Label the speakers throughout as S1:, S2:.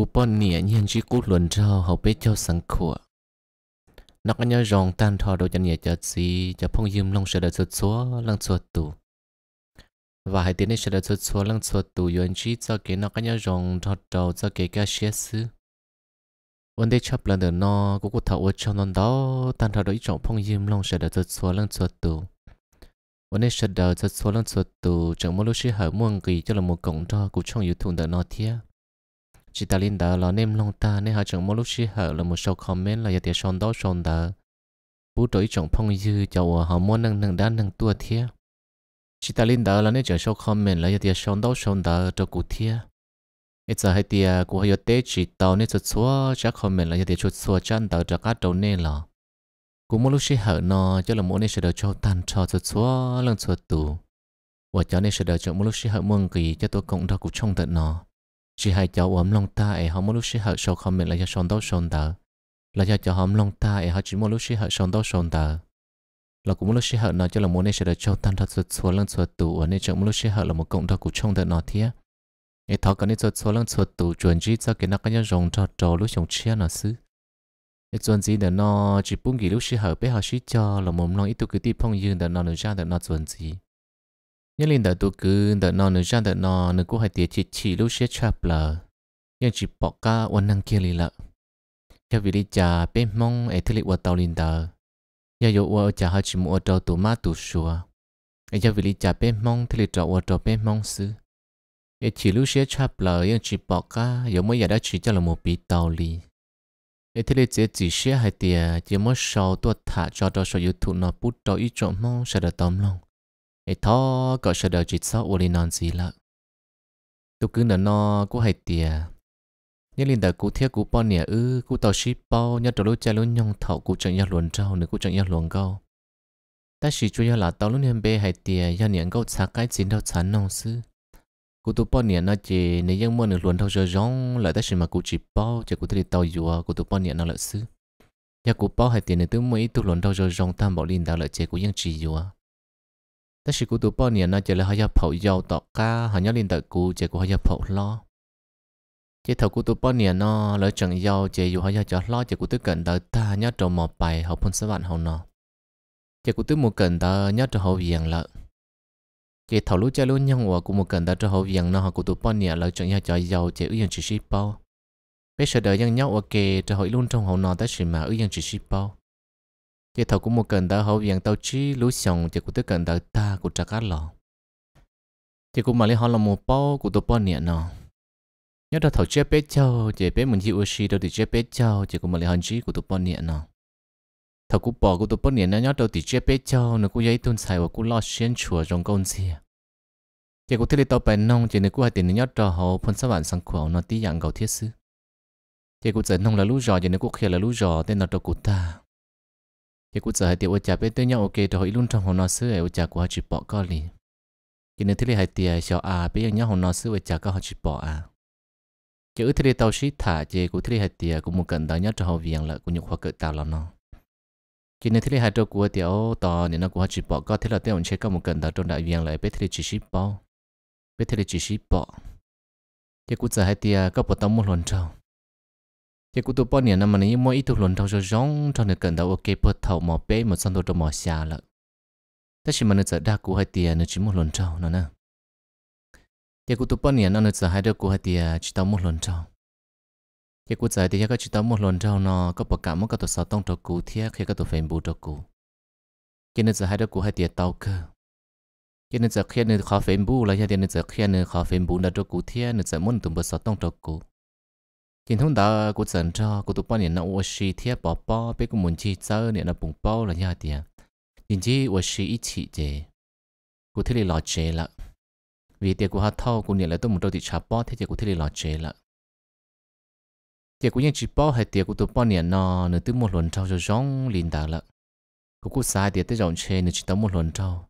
S1: cú bọn nỉa nhiên chỉ cú luận cho hậu bế cho sáng khủa nó có nhớ rong tan thò đồ chân nhẹ chợt gì cho phong yếm long sợ đợt sụt xúa lăng sụt tù và hãy tiến đến sợ đợt sụt xúa lăng sụt tù yuan chi cho kế nó có nhớ rong thò đầu cho kế ca xế sư vấn đề chấp lần đầu nó cũng có thảo cho non đó tan thò đồ ít phong yếm long sợ đợt sụt xúa lăng sụt tù vấn đề sợ đợt sụt xúa lăng sụt tù chẳng một lúc sẽ hỏi muôn kỳ cho là một cổng đó cũng trong YouTube đợt nó thiệt chỉ ta lên đó là nem long ta nên họ chẳng mỗi lúc chỉ hở là một số comment là giờ tiệt sòn đó sòn đó bố tuổi chồng phong dư cho họ muốn nâng nâng đá nâng tua thiệt chỉ ta lên đó là nên chờ số comment là giờ tiệt sòn đó sòn đó cho cụ thiệt ít giờ hay tiệt của họ tết chỉ tàu nên chút xóa chắc comment là giờ tiệt chút xóa chân tàu cho cá đầu nên là cú mỗi lúc chỉ hở nó cho là mỗi nên sẽ được cho tan cho chút xóa lần chút tù và cho nên sẽ được cho mỗi lúc chỉ hở muôn kỳ cho tôi cộng ra cuộc trong tận nó chỉ hai cháu ấm lòng ta ấy họ muốn lúc sẽ hở sau mình là cho son đâu son tờ là cho cháu ấm lòng ta ấy họ chỉ muốn lúc sẽ hở son đâu son tờ là cũng muốn lúc sẽ hở nó cho là muốn nên sẽ được cho tan thật suốt số lần suốt tù ở nên chẳng muốn lúc sẽ hở là một cộng đồng của trong đời nó thế ấy thọ cái nên suốt số lần suốt tù chuẩn gì cho cái nó cái nhau rồng cho trò lúc chồng chia nó xứ ấy chuẩn gì để nó chỉ buông gì lúc sẽ hở bé họ chỉ cho là một lòng ít tụ cái tiếp phong dương để nó được ra để nó chuẩn gì nhớ lên đợt tôi cứ đợt nọ nửa gian đợt nọ nửa cô hai tiệt chỉ chỉ lúc xe chập là nhưng chỉ bỏ cả quan năng kia lì lợ theo vì đi trả bên mong ấy thế lì qua tàu lên đợt nhớ yêu qua trả hai chỉ mua tàu tủ má tủ xua ấy theo vì đi trả bên mong thế lì vào qua tàu bên mong xứ ấy chỉ lúc xe chập là nhưng chỉ bỏ cả yêu mới giờ đã chỉ cho là một bị tàu lì ấy thế lì chỉ chỉ xe hai tiệt chỉ mới sau tôi thả cho đó sau YouTube nó bút tàu ít chỗ mong sẽ được tóm lòng ấy thọ có sợ đầu chít sau uli non gì lợ tôi cứ nở nó cũng hay tiề nhưng linh đời cú thiết cú bao nè ư cú tàu ship bao nhớ trâu lúc cha lúc nhong thọ cú chẳng nhớ luồn trâu nữa cú chẳng nhớ luồn câu ta chỉ chú nhớ là tàu lúc nhem bê hay tiề nhớ niệm câu xa cái chín đâu chán nong sư cú tụ bao nè nó chỉ nếu dân mua nửa luồn thâu giờ rong lại ta chỉ mà cú chỉ bao chỉ cú thấy tàu dùa cú tụ bao nè nó lợi sư nhà cú bao hay tiền nửa thứ mỗi tụ luồn thâu giờ rong tam bảo linh đạo lợi chế cú dân chỉ dùa 但是古多半年呢，就来好像跑腰到家，好像领导古结果好像跑了。chỉ thầu của tôi bao nhiêu nó lỡ chẳng giàu chỉ dù họ giàu cho lo chỉ của tôi cần tới ta nhớ trộm một bài học phân số học nó chỉ của tôi một cần tới nhớ trộm học viện lợ chỉ thầu lúc chơi lúc nhung hòa một cần tới học viện nó họ của tôi bao nhiêu lỡ chẳng giàu cho giàu chỉ ưu dân chỉ ship bao bây giờ đời dân nhau ok luôn trong học nó tới sự mà ưu dân chỉ bao thì thầu cũng một cần đã hậu viện tàu chi lũ xong thì cũng tới cần đã ta cũng trả cát lò thì cũng mà lấy họ là một bao của tôi bao niệm nó nhớ đó thầu chế bé châu chế bé mình chịu xí đâu thì chế bé châu thì cũng mà lấy hòn chi của tôi bao niệm nó thầu cũng bỏ của tôi bao niệm nó nhớ đâu thì chế bé châu nó cũng dây tuôn xài và cũng lo xuyên chùa trong công gì thì cũng thấy tàu bè nông thì nó cũng hay tiền nhớ đó họ phân sáu vạn sang khẩu nó tí dạng gạo thiết sư thì cũng giờ nông là lú giò thì nó cũng khi là lú giò tên là đâu cụ ta thì cũng sợ hai tiêu cha bên tới nhau ok rồi hỏi luôn trong hồ nó xưa ấy cha của họ chỉ bỏ co liền thì nếu thế này hai tiêu cho à bây giờ nhau hồ nó xưa ấy cha có họ chỉ bỏ à chỉ ước thế tao xí thả chỉ cũng thế này hai tiêu cũng một cần đó nhất cho họ viện là cũng nhiều khoa cỡ tao lắm nó chỉ nên thế này hai trâu của tiêu to nên nó của họ chỉ bỏ co thế là tiêu mình sẽ có một cần đó trong đại viện lại bên thế này chỉ xí bỏ bên thế này chỉ xí bỏ chỉ cũng sợ hai tiêu có tao một lần trâu cái cụ tụ bao nhiêu năm mà nếu mỗi ít tụ luận trong số giống trong được cần đầu ok bớt thầu mỏ bé một sân tôi đồ mỏ xa lợ tất nhiên mà nó giờ đa cụ hai tiền nó chỉ một luận trong nó nè cái cụ tụ bao nhiêu nó nó giờ hai đứa cụ hai tiền chỉ tao một luận trong cái cụ giờ thì có chỉ tao một luận trong nó có bỏ cả một cái tụ sáu tông cho cụ thiết khi cái tụ phèn bù cho cụ cái nó giờ hai đứa cụ hai tiền tao cơ cái nó giờ khi nó khó phèn bù là cái nó giờ khi nó khó phèn bù là cho cụ thiết nó giờ muốn tụm bớt sáu tông cho cụ thì thông đó cô dần cho cô tụ bao nhiêu năm, ô xì thiết bỏ bỏ bé cô muốn chi chơi nên nó bùng bao là nhà tiền nhìn chi ô xì ít chị chế cô thấy lo chế là vì tiếc của họ thâu cô nhận lại tôi muốn đầu thì chả bỏ thế thì cô thấy lo chế là tiếc của những chỉ bỏ hay tiếc của tụ bao nhiêu năm, nữa từ một lần trao cho giống liền đà là cô cô sai tiền tới rộng chế nữa chỉ tao một lần trao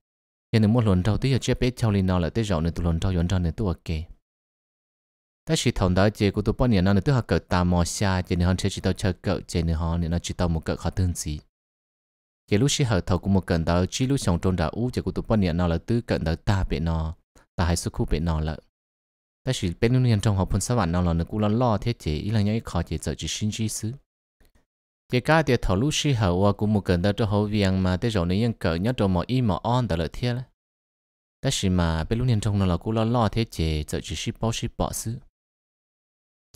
S1: nên một lần trao tới giờ chế bé trao liền nó lại tới rộng nữa tụ lần trao dọn trao nữa tụ ok 但是同到这个多半年，那你都还够大毛下，这你看车知道车够，这你看你那知道么够好东西。这路是后头古么跟到记录上中的屋，这个多半年那了都跟到大别那，但还是苦别那了。但是别人人中好碰上完那了，你古了老天这一两年一考这走就新知识。这家的头路是后我古么跟到这好 việc 嘛，这种人够要做么一么安得了天了。但是嘛，别人人中那了古了老天这走就是保是保是。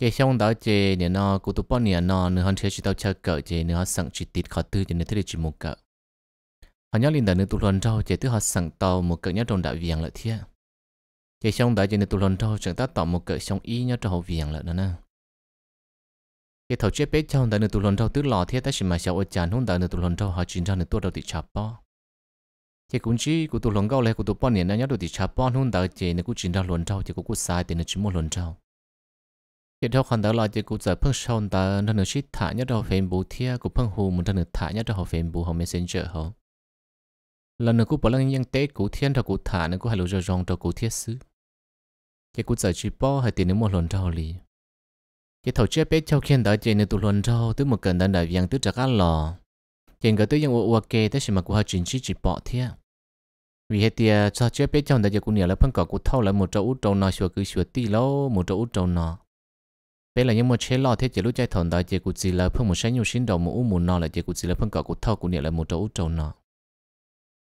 S1: cái xong đó chế nè nó cụ tụ bao nè nó nửa hàng chơi chỉ tao chơi cỡ chế nửa hàng sẵn chỉ tịt khó tư chế nửa thế chỉ một cỡ họ nhớ linh đàn nửa tu lần rau chế thứ họ sẵn tàu một cỡ nhớ trong đại viện lợi thiệt chế xong đó chế nửa tu lần rau chẳng ta tạo một cỡ xong ý nhớ trong hậu viện lợi nữa nè cái thầu chế bé trong đàn nửa tu lần rau tứ lò thiệt ta chỉ mà sao ôi chán hôn đàn nửa tu lần rau họ chuyển trong nửa tu đầu tị chạp bao chế cũng chỉ cụ tu lần gạo lẽ cụ tu bao nè nó nhớ đầu tị chạp bao hôn đàn chế nửa cụ chuyển trong lần rau chế cụ cụ sai thì nửa chỉ một lần rau hiện theo khoản đó là chỉ cụ giờ phương sông ta nó được ship thả nhất đầu facebook thia của phương một muốn được thả nhất đầu facebook họ messenger họ lần nữa cụ bảo lăng nhân tết cụ thiên thọ cụ thả nên cụ hai lũ rồi rong cho cụ thiết sứ chỉ cụ giờ chỉ bỏ hai tiền nữa một lần trao lì chỉ thầu chết bé trao khen đã chỉ nữa tụ lần trao tới một cần đã đại viên tới chắc ăn lò chỉ cái tứ những ô ô kê tới mà cụ hai chuyển chỉ chỉ bỏ thia vì hết tia cho chết bé trao đã chỉ cụ nhớ là phân cỏ cụ thâu lại một chỗ út trâu nọ sửa cứ sửa tì lâu một chỗ út trâu nọ bé là những một chế lo thế chỉ lúc chạy thằng đại chỉ cụ chỉ là phương một sáng nhiều sinh đầu một u một nọ là chỉ cụ chỉ là phương cọ cụ thâu cụ niệm là một chỗ trâu nọ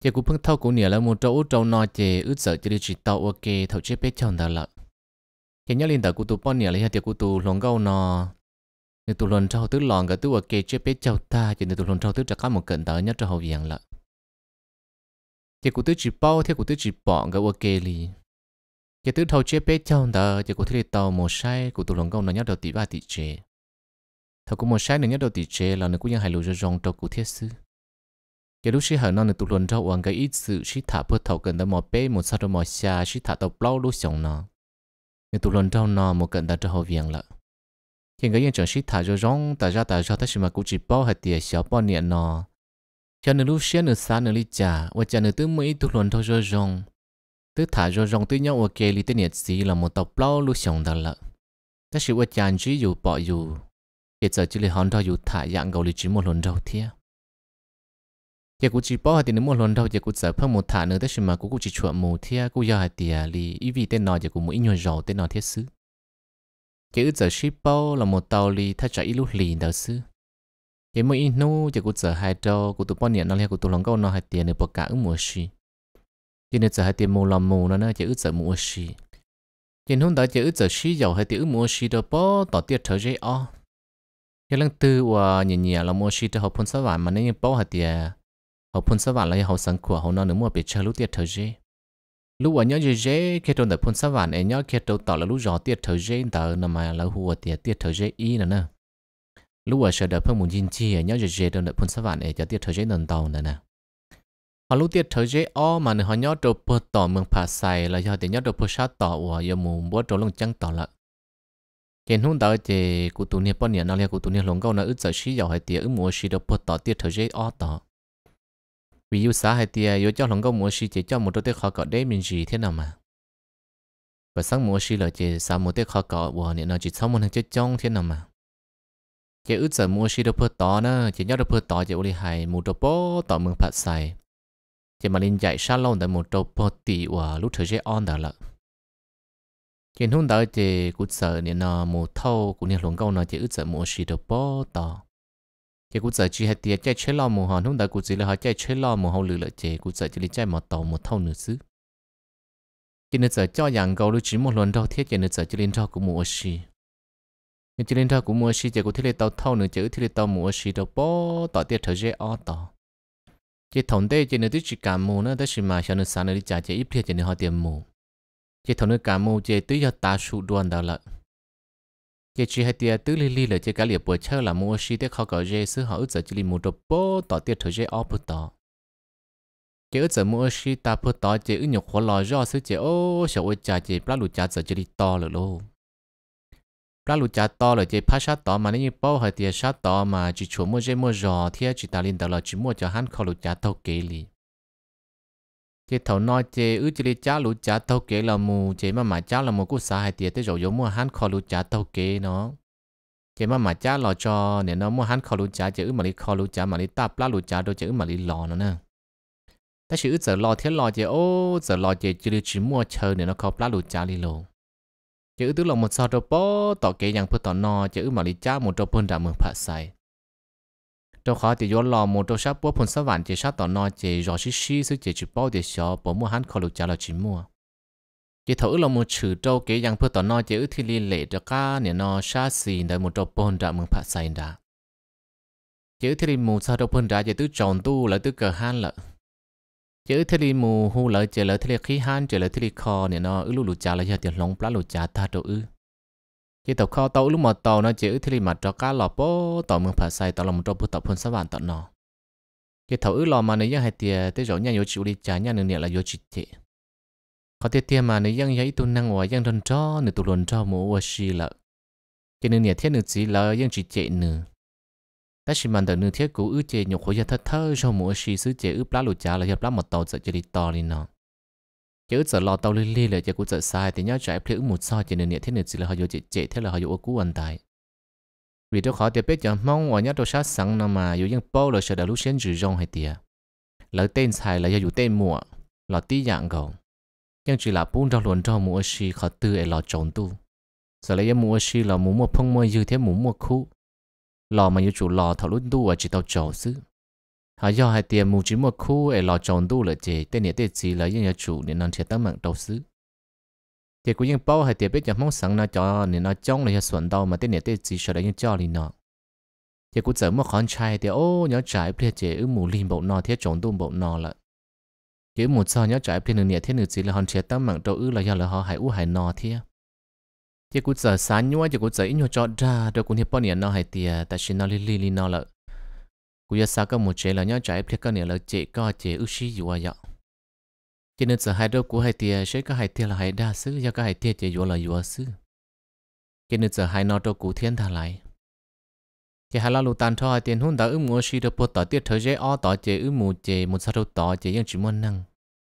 S1: chỉ cụ phương thâu cụ niệm là một chỗ trâu nọ chỉ ướt sợ chỉ đi chỉ tàu ok thầu chế bé chọn đại lợi chỉ nhớ linh tờ cụ tụ bao niệm là hai tiệc cụ tụ lồng gâu nọ người tụ lồng trâu tứ lòn cái tụ ok chế bé chồng ta chỉ người tụ lồng trâu tứ chắc có một cận tờ nhất trâu hậu viện lợi chỉ cụ tứ chỉ bao thế cụ tứ chỉ bọn cái ok liền giờ thứ thầu chế bế trong đó giờ cụ thể tàu một sai cụ tổ lòng công nó nhất đầu tỷ ba tỷ chế thầu cũng một sai nữa nhất đầu tỷ chế là nó cũng ยัง hài lụ cho rong trâu cụ thiết sư giờ lúc sĩ hở nó tụ lòng trâu uống cái ít sự sĩ thả bớt thầu cần tới một bế một sao một xa sĩ thả tàu bao lúc sống nó nên tụ lòng trâu nó một cần ta cho họ viện lợ khi cái hiện trường sĩ thả cho rong ta ra ta ra ta mà cũng chỉ bao hạt tiền sáu bao niệm nó cho nên lúc sĩ nữa sáng nữa lý trả và trả nữa tứ mấy tụ lòng trâu cho rong tứ thả cho rong tứ nhau ok li tên nhiệt gì là một tộc bao lu sống đó là ta sự vật chán chỉ dù bỏ dù hiện giờ chỉ là hòn đảo dù thả dạng gầu li chỉ một lần đầu thia giờ cũng chỉ bỏ thì nếu một lần đầu giờ cũng sợ phong một thả nữa ta sự mà cũng chỉ chuộng một thia cũng giờ hai tia li ý vị tên nọ giờ cũng mỗi nhiều giàu tên nọ thiết sứ cái ít giờ ship bao là một tàu li thay chạy lúc lì đó sứ giờ mỗi ít nô giờ cũng sợ hai đầu, cũng tụ bao nhiêu nó là cũng tụ lòng câu nó hai tia à nữa bỏ cả ứng mùa xì chỉ nên giờ hai tiền mù làm mù nó nó chỉ ước giờ mua xì nhưng hôm đó chỉ ước giờ xì dầu hai mù mua xì đó bỏ tỏ tiệt thở dây o cho lần tư và nhẹ nhẹ là mua xì cho học phun sáu vạn mà nên bỏ hai tiền học phun sáu vạn là học sáng của học nó nữa mua bị chơi lúc tiệt thở dây lúc ở nhớ dây dây khi trong đợt phun sáu vạn ấy nhớ khi trong tỏ là lúc gió tiệt thở dây tờ nằm mà là hùa tiệt tiệt trở dây y nữa nè lúc ở sở đợi phong muốn nhìn chi à, nhớ dây dây trong đợt phun sáu vạn ấy cho tiệt thở dây nền tàu nữa nè họ lúc tiết thời gian o mà họ nhớ đồ bơ tỏ mường phá xài là do tiền nhớ đồ bơ sát tỏ của giờ mù bữa trâu lông chăng tỏ lợ kiến hôm tới thì cụ tụ niệm bao nhiêu nào là cụ tụ niệm lồng câu nó ướt sợ xí giàu hay tiệt ướt mua xí đồ bơ tỏ tiết thời gian o tỏ ví dụ xã hay tiệt yêu cho lồng câu mua xí chỉ cho một đôi tiết khó cọ đấy mình gì thế nào mà và sáng mua xí là chỉ sáng một tiết khó cọ của niệm nó chỉ sau một thằng chết trong thế nào mà chỉ ướt sợ mua xí đồ bơ tỏ nữa chỉ nhớ đồ bơ tỏ chỉ uli hay mua đồ bơ tỏ mường phá xài chỉ mà linh chạy salon tại một trâu bột tỷ và lúc thời gian on đó là trên hôm đó thì cũng sợ nên nó một thâu cũng như luồng câu nó chỉ ước sợ một xí được bó to chỉ cũng sợ chỉ hết tiền chạy chế lo một hòn hôm đó cũng chỉ là họ chạy chế lo một hậu lử lợi chỉ cũng sợ chỉ linh chạy một tàu một thâu nữa chứ chỉ nên sợ cho rằng câu lúc chỉ một lần đâu thiết chỉ nên sợ chỉ linh thâu cũng một xí nên chỉ linh thâu cũng một xí chỉ cũng thiết là tàu thâu nữa chỉ ước thiết lên tàu một xí được bó to tiết thời gian on to chỉ thống tê chỉ nơi tích chỉ cả mù nó tích chỉ mà cho nên sáng nơi trả chỉ ít thiệt chỉ nơi họ tiền mù chỉ thống nơi cả mù chỉ tứ cho ta sụ đoan đó là chỉ chỉ hai tia tứ li li chỉ cả liệp bữa chơi là mua xí tiếc họ gọi dê xứ họ ước giờ chỉ li mua đồ bố tỏ tiết thời dê ó bút tỏ chỉ ước giờ mua xí ta bút tỏ chỉ ước nhục khó lò do xứ chỉ ô sợ ôi trả chỉ plá lụt trả giờ chỉ li to là lô ra lụt chả to là chế phát sát to mà nếu như bao hơi tiền sát to mà chỉ chủ mua chế mua giò thì chỉ ta lên đầu là chỉ mua cho hắn khâu lụt chả thâu kế lì chế thâu nói chế ư chỉ đi chả lụt chả thâu kế là mù chế mà mà chả là mù cũng xa hai tiền tới rồi mua hắn khâu lụt chả thâu kế nó chế mà mà chả lo cho nên nó mua hắn khâu lụt chả chế ư mà đi khó lụt chả mà đi tạp lá lụt chả đâu chỉ ư mà đi lò nó nè ta chỉ lo thiết lo chỉ ô giờ lo chỉ chỉ đi chỉ mua chờ nên nó khó lá lụt chả đi lò chữ tức là một sao trâu bó tỏ kế nhàng phút tỏ no chữ mà lý cha một trâu phun ra mừng phạt sai trâu khó thì do lò một trâu sáp bó phun sáp vạn chỉ sáp tỏ no chỉ rõ xí xí sư chỉ chỉ bao để xó bỏ mua hắn khó lục cha là chỉ mua chỉ thử là một chữ trâu kế nhàng phút tỏ no chữ thì liên lệ cho ca nè no xa xì đợi một trâu phun ra mừng phạt sai ra chữ thì một sao trâu phun ra chỉ tứ tròn tu là tứ cờ han lợ chứ thề thì mù hu lợi chờ lợi thế thì khí han chờ lợi thế thì kho nè nó ư lù lù chả là giờ tiền lông plá lù chả ta đồ ư chỉ tàu kho tàu lúc mà tàu nó chữ thề thì mà cho cá lò bố tàu mương phải sai tàu lòng cho bút tàu phun sáu vạn tàu nó chỉ tàu ư lò mà nếu như hai tiề tới chỗ nhà yếu chịu đi chả nhà nương nè là yếu chịu chị có tiề tiề mà nếu dân giấy tu năng ngoài dân đồn cho nửa tu đồn cho mũ và xì lợ chỉ nương nè thiên nửa chỉ lợ dân chịu chị nửa ta chỉ mang tới nửa thiết cũ ư chế nhục khối gia thất thơ cho mỗi sĩ sứ chế ư lá lù chá là hiệp lá một tàu dạy chế đi to lên nó chế ư dạy lò tàu lên li là chế cũ dạy sai thì nhá trái ư một so chế nửa nhẹ thế nửa chỉ là họ dạy chế chế thế là họ dạy cũ anh tài vì tôi khó tiếp biết chẳng mong ở nhá đồ sát sẵn nó mà dù dân bao là sẽ đã lúc xuyên rủi rong hay tìa lỡ tên xài là dù tên mùa là tí dạng gồng nhưng chỉ là bún trong luồn rau mua xì khó tư ấy là trồng tu giờ lấy mùa xì là mùa mua phong mua dư thế mùa mua khu lò mà yêu chủ lò thọ lúc đu ở à, chỉ tao trầu xứ hà do hai tiền mù chỉ một khu ở lò tròn đu là chỉ tên nhẹ tên gì là yên yêu chủ nên nó thiệt tăng mạng đầu xứ thì cũng yên bao hai tiền biết chẳng mong sẵn nó cho nên nó trong là xuẩn đâu mà tên nhẹ tên gì sợ đấy cho liền nọ thì cũng giờ mà con trai thì ô nhớ trái bây giờ ư mù liền bộ nọ thiết tròn đu bộ nọ là chỉ một sao nhớ trái bây giờ nhẹ thế nữa gì là hòn thiệt tăng mạng đầu ư là do là họ hải u hải nọ thiết chỉ cú giờ sáng nhua chỉ cú giờ ít nhua cho ra rồi cú hiệp bao nhiêu nó hay tiề ta sao nó li li li nó lợ cú giờ sáng có một chế là nhau chạy biết cái này là chế có chế ước sĩ gì vậy cho nên giờ hai đứa cú hay tiề sẽ có hay tiề là hay đa sứ do có hay tiề chế vô là vô sứ cho nên giờ hai nó đứa cú thiên thà lại chỉ hai lão lụ tàn thôi tiền hôn đã ước mua sĩ được bột tỏi tiết thời gian o tỏi chế ước mua chế một sao đâu tỏi chế nhưng chỉ muốn năng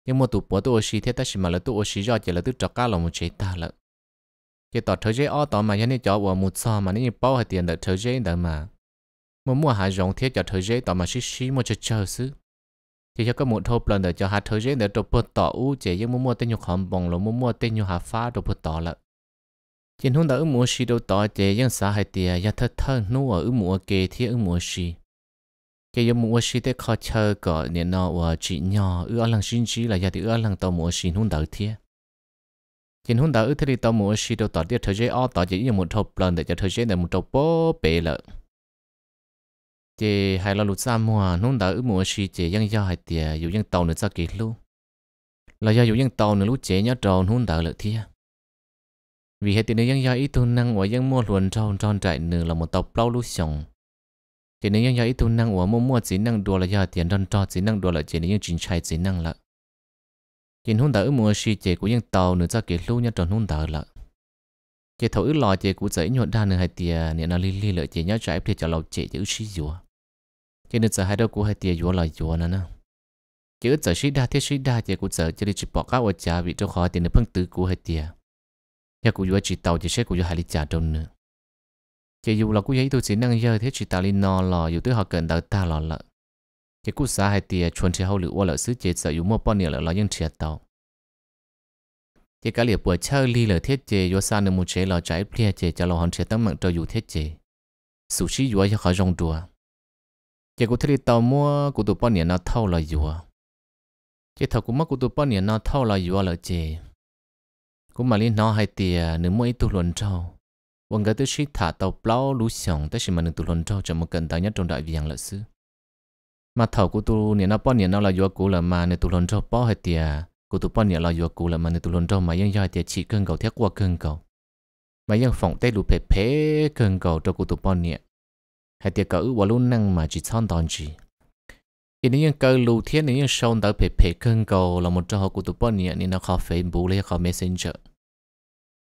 S1: nhưng mà tụ bột tụ sĩ thế ta chỉ mà là tụ sĩ do chế là tụ trọc cá lòng một chế ta lợ cái tỏ thời gian ở tỏ mà cái chỗ vào một sao mà những cái bao hai tiền đợt thời gian đó mà mà mua hai dòng thiết cho thời gian đó mà xí xí mua cho chơi xứ thì cho cái một thô lần đợt cho hai thời gian để đồ bột tỏ u chỉ những mua mua tên nhục hầm bồng rồi mua mua tên nhục hạ phá đồ bột tỏ lợ trên hôm đó ứng mua xí đồ tỏ chỉ những xã hai tiền nhà thật thân nu ở ứng mua kề thiết ứng mua xí cái giống mua xí để khó chơi có nên nó và chị nhỏ ở lần xin xí là ya thì ưa lăng tàu mua xí hôm đó thiết chính hôm đó thế thì tao muốn xí đâu tao đi thời gian ở tao chỉ dùng một thập lần để cho thời gian để một thập bố bể lợ chị hai là lụt xa mùa hôm đó muốn xí chị ยัง do dù tiề tàu nữa sao kỹ luôn là do tàu nữa lúc chị nhớ tròn hôm đó lợt thia vì hai hết tiền ยัง do ít thu năng và mua luôn tròn tròn chạy nửa là một tộc lâu lúc sống thì nếu như ít thu năng và mua mua chỉ năng đùa là do tiền tròn tròn chỉ năng đùa là chỉ nếu như chính chạy chỉ năng lợt chỉ hôn đỡ mua xì chỉ của những tàu nữa cho kỹ lưu nhá tròn hôn đỡ lợ chỉ thấu ước lo chỉ của giấy nhuận ra nữa hai tia nên nó li li lợ chỉ nhá trái thì cho lầu chỉ chữ xì dùa chỉ nên giờ hai đâu của hai tia dùa là dùa nữa nè chỉ ước giờ xì đa thế xì đa chỉ của giờ chỉ đi chỉ bỏ các ở trà vị cho khó tiền được phân tử của hai tia nhà của dùa chỉ tàu chỉ xét của dùa hai ly trà trong nữa chỉ dù là của giấy tôi chỉ năng giờ thế chỉ tàu li no lò dù tới họ cần đỡ ta lò lợ cái cú xã hay tiề chuẩn chỉ hậu lựu là sứ chế sợ yếu mua bao nhiêu là lo những chia tàu chỉ cả liệp bữa chơi ly là thiết chế yếu xa nên một chế là trái plia chế cho lo hòn chế tăng mạng cho yếu thiết chế sủ chi yếu cho khỏi rong đùa chỉ cú thấy tàu mua cú tụ bao nhiêu nó thâu là yếu chỉ thầu cú mắc cú tụ bao nhiêu nó thâu là yếu là chế cú mà liên nó hay tiề nửa mua ít tụ luận trâu vâng cái thứ shit thả tàu plau lú xong tới khi mà nửa tụ luận trâu cho một cần tàu nhất trong đại viện lợi sư mà thầu của tu nè nó bao nhiêu nó là do cũ là mà nè tu lon cho bao hết tiệt của tu bao nhiêu là do cũ là mà nè tôi lon cho mà ยัง do tiệt chỉ cơn cầu thiết qua cơn cầu mà ยัง phòng tây lụp phê phê cần cầu cho của tu bao nhiêu hết tiệt cỡ và luôn năng mà chỉ chọn toàn chỉ thì nếu như cơ lưu thiết nếu như sâu tới phê phê cơn cầu là một trò của tôi bao nhiêu nên nó khó facebook lấy khó messenger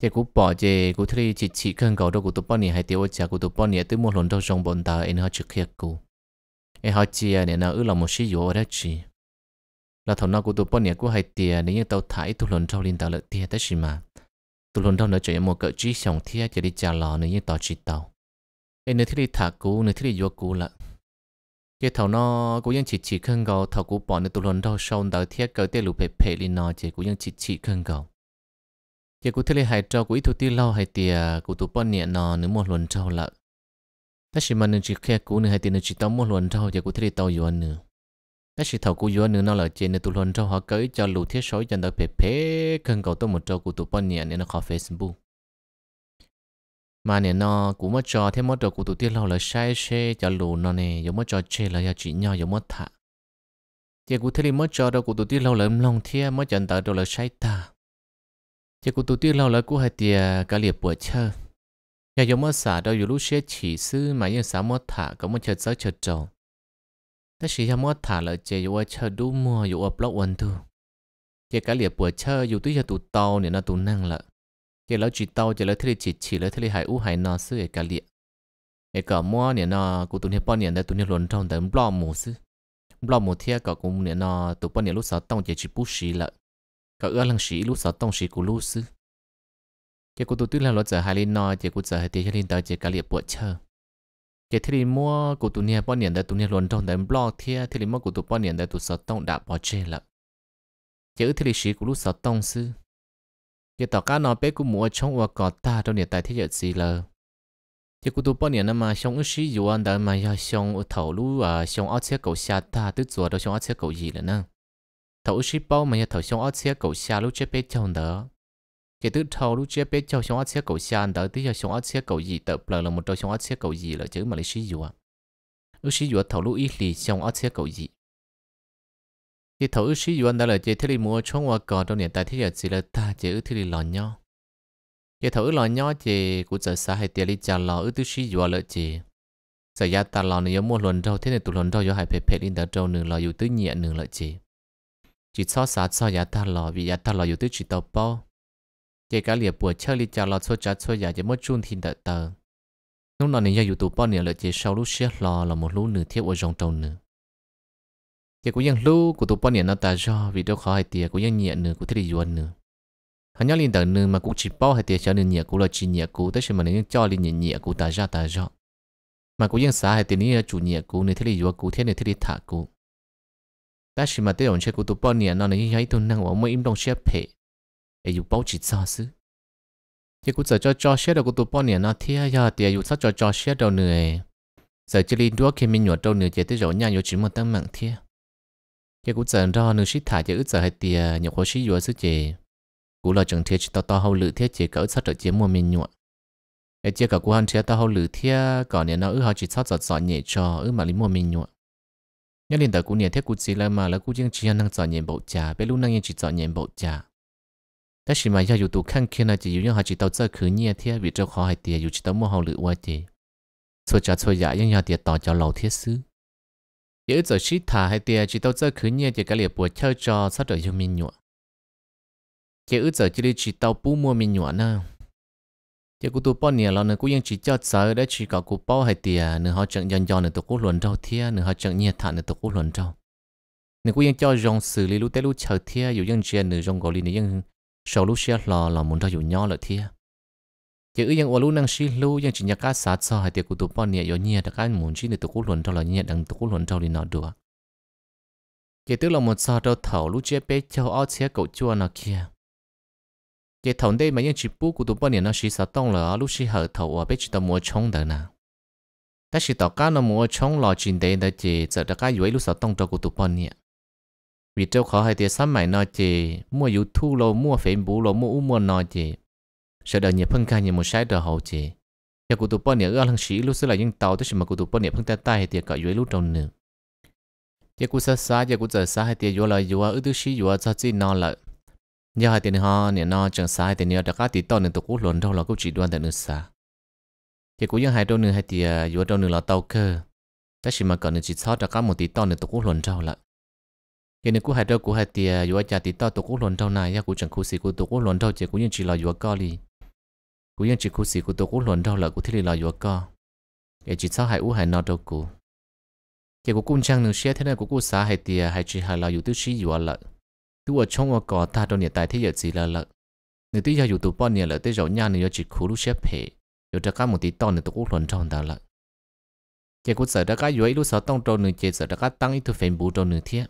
S1: thì cũng bỏ về cũng thấy chỉ chỉ cơn cầu cho của tôi bao nhiêu hay tiêu chả của tôi bao nhiêu tôi muốn lon cho trong bọn ta em họ trực khiết cũng ai họ chia nè nào ư lòng một xí dỗ đó chị, là thằng nó của tụi bọn nè của hai tia nếu như tao thấy tụi lần trâu linh tao lợt tia tới gì mà tụi lần trâu nó chỉ một cỡ chi xong tia chỉ đi trả lò nếu như tao chỉ tao ai nếu thì đi thả cú nếu thì đi dỗ cú là cái thằng nó cũng vẫn chỉ chỉ khăn gò thằng cú bỏ nó tụi lần trâu xong tao tia cỡ tê lụp bẹp bẹp linh nó chỉ cũng vẫn chỉ chỉ khăn gò cái cú thế là hai trâu cú ít tụi tiêu lâu hai tia cú tụi bọn nè nó nếu một lần trâu lợt ta chỉ mà nên chỉ khe cũ nữa hay tiền nên chỉ tao muốn luận rau giờ cũng thấy tao yuan nữa ta chỉ thầu cũ yuan nữa nó là trên nên tụ luận rau họ cởi cho lũ thiết sói cho đỡ phê phê cần cầu tôi một trâu của tụ bọn nhẹ nên nó khó facebook mà nè nó cũng mất cho thêm mất trâu của tụ tiết lâu là sai xe cho lũ nó nè giống mất cho chơi là giờ chỉ nhau giống mất thả giờ cũng thấy mất cho đâu của tụ tiết lâu là em lòng thiết mất chẳng tới đâu là sai ta giờ của tụ tiết lâu là cũng hay tiền cả liệp bữa chơi ยายมสาเราอยู่ลู้เชื่อฉีซื้อมายังสามอถาก็มันเชิดเจ้อเชิดจงแต่ฉียามอถาเราเจอยู่ว่าเชิดดูมัวอยู่อับลลอกวันทูเจกะเหลียปวดเชออยู่ที่จะตุเตาเนี่ยนะตุนั่งละเจแล้วจีเตาเจแล้วทะเลจีฉีแล้วทะเลหายอู้หายนอซื้อเอกะเหลียเอกะมัวเนี่ยนะกูตุนี่ป้อนเนี่ยน่ตุนี่หล่นองแต่ปลอกหมูซื้อบลอมหมูเทียกบกูเนี่ยนอตุป้อนเนี่ยลูกสาวต้องเจจีปูฉีละก็เอื้อลังฉีลูกสาวต้องฉีกูลู้ซื้อ chỉ cô tụi tư là lo giờ hai lên nọ chỉ cô giờ hai tiền lên tới chỉ cả liệp bộ chờ chỉ thì mua cô tụi nhà bao nhiêu đấy tụi nhà luôn trong đấy blog thia thì mua cô tụi bao nhiêu đấy tụi sáu tông đã bỏ chơi lắm chỉ ở thì sĩ của lúc sáu tông sư chỉ tao cá nó bé của mua trong và cọ ta trong nhà tại thế giới gì lờ chỉ cô tụi bao nhiêu năm mà xong ở sĩ dù anh đấy mà xong ở thầu lú à xong ở xe cầu xa ta tức chùa đâu xong ở xe cầu gì nữa nè thầu sĩ bao mà nhà thầu xong ở xe cầu xa lú chế bé trong đó cái thứ thầu lúc chế bé cho xong ác xe cầu xa đỡ thì cho xong ác xe cầu gì tập lờ là một trâu xong ác xe cầu gì là chứ mà lấy sử dụng ước sử dụng thầu lúc ý lì xong ác xe cầu gì thì thầu ước sử dụng đó là chế thế lì mua trong qua cò trong hiện tại thế giờ chỉ là ta chế ước thế lì lò nhau chế thầu ước lò nhau chế cũng giờ xa hay tiền lì trả lò ước thứ sử dụng lợi chế giờ gia ta lò này mua lần trâu thế này tụ lần trâu do hai phê phê lên đỡ trâu nửa lò yếu tứ nhẹ nửa lợi chế chỉ so sánh so gia ta lò vì gia ta lò yếu tứ chỉ tàu bao chỉ cả liệp bùa chơi li chào lọt xô chả xô giả chỉ mất chun thiên đợi tờ lúc nào này youtube tụ bao nhiêu lợi chỉ sau lúc xé lò là một lũ nửa thiết ở trong trâu nửa chỉ cũng ยัง lũ của tụi bao nhiêu nó ta do vì đâu khó hay tiệt cũng ยัง nhẹ nửa của thiết đi yuan nửa hắn nhớ liên tờ nửa mà cũng chỉ bao hay tiệt cho nửa nhẹ cũng là chỉ nhẹ cũng tới khi mà nếu cho liên nhẹ nhẹ cũng ta ra ta do mà cũng cũng ยัง xả hay tiệt nửa chủ nhẹ cũng nửa thiết đi yuan cũng thiết nửa thiết đi thả cũng ta chỉ mà tới ổn chơi của tụ bao nhiêu nó này hay tụ năng ở mỗi im đồng xếp phệ 也有保持扎实。一股在在教学的，我都半年那天呀，第二有在在教学的呢，在这里多看明月到呢，也得有伢有只么等忙天。一股在 đó nữa sĩ thả chỉ giờ hay tiề nhiều khó sĩ vừa sức gì cú là chẳng thiết chỉ tao tao hậu lử thiết chỉ cỡ sát trở chế mua mình nhọ ai chế cả cú hắn thiết tao hậu lử thiết còn nè nó ư họ chỉ sát giọt nhẹ cho ư mà lý mua mình nhọ nhất liền tại cú nè thiết cú chỉ là mà là cú riêng chỉ năng giọt nhẹ bộ trà bé lúc năng chỉ giọt nhẹ bộ trà thế thì mà nhà cái 但是嘛，要有多看看呢，就有人还知道这去年天为这好还点，有知道么好了我的，错家错呀，人家点大家老铁丝。有早起他还点知道这去年的个列波跳着啥着有名鸟，有早这里知道不摸名鸟呢。giờ cô tôi bao nhiêu lần nữa cô yên chỉ cho sợ để chỉ có cô bao hai tiền nữa họ chẳng dần dần nữa tôi cố luận đâu thế nữa họ chẳng nhiệt thản nữa tôi cố luận đâu nữa cô yên cho rong xử lý lúc tới lúc chờ thế dù yên chuyện nữa rong gọi lý nữa yên sau lúc xe lò lò muốn ra dụ nhỏ lợi thia chỉ ư yang walu năng xí lu yang chỉ nhạc cá sát so hai tiệc của tụi bọn nhẹ yếu nhẹ đặc cái muốn chỉ để tụi cú luận trâu là nhẹ đằng tụi cú luận trâu đi nọ đùa chỉ tức là một sao trâu thầu lúc chế bé châu ao chế cậu chua nọ kia chỉ thầu đây mà yang chỉ bú của tụi bọn nhẹ nó xí sát tông là lúc xí hở thầu ở bé chỉ tao mua chống đỡ nà ta chỉ tao cá nó mua chống lò chín đây là chỉ sợ đặc cái yếu lúc sát tông cho của tụi bọn nhẹ vì trâu khó hay thì sắm mày nói chỉ mua dụ thu lô mua phải bù lô mua u mua nói chỉ sợ đợi nhiệt phân ca nhiều một sai đời hậu chỉ giờ cụ tụ bao nhiệt ước lăng sĩ lúc xưa là những tàu tới mà cụ tụ bao nhiệt phân ta tay hay thì cọ dưới lúc trong nữa giờ cụ sa sa giờ cụ giờ sa hay thì vừa là vừa ở tư sĩ vừa cho chi nó lại giờ hai tiền họ nè nó chẳng sa hai tiền nữa đã cá tí to nên tụ cú lộn đâu là cũng chỉ đoan tại nữa xa giờ cụ những hai đôi nữa hay thì vừa đôi nữa là tàu cơ tới mà còn nữa chỉ sao đã cá một tí to nên tụ cú lộn đâu lại cái này cũng hai đầu cũng hai tiề vừa chả thì to tổ quốc lồn trâu này ya cú chẳng khu sĩ cú tổ quốc lồn trâu chỉ cũng nhân chỉ là vừa co đi cũng nhân chỉ khu sĩ cú tổ quốc lồn trâu là cũng thiết là vừa co cái chỉ sau hai u hai nọ đâu cú cái cũng cũng chẳng nương xe thế này cũng cũng xá hai tiề hai chỉ hai là vừa tư sĩ vừa lợ tu ở trong ở cỏ ta đâu nhiệt tài thế giới chỉ là lợ nếu tí giờ dù tụ bao nhiêu lợ tới rồi nhà nếu chỉ khu lúc xếp phe rồi chắc cả một tí to nữa tổ quốc lồn trâu đó lợ cái cũng sợ đã cả vừa lúc sợ tông trâu nương chỉ sợ đã cả tăng ít thu phèn bù trâu nương thiệt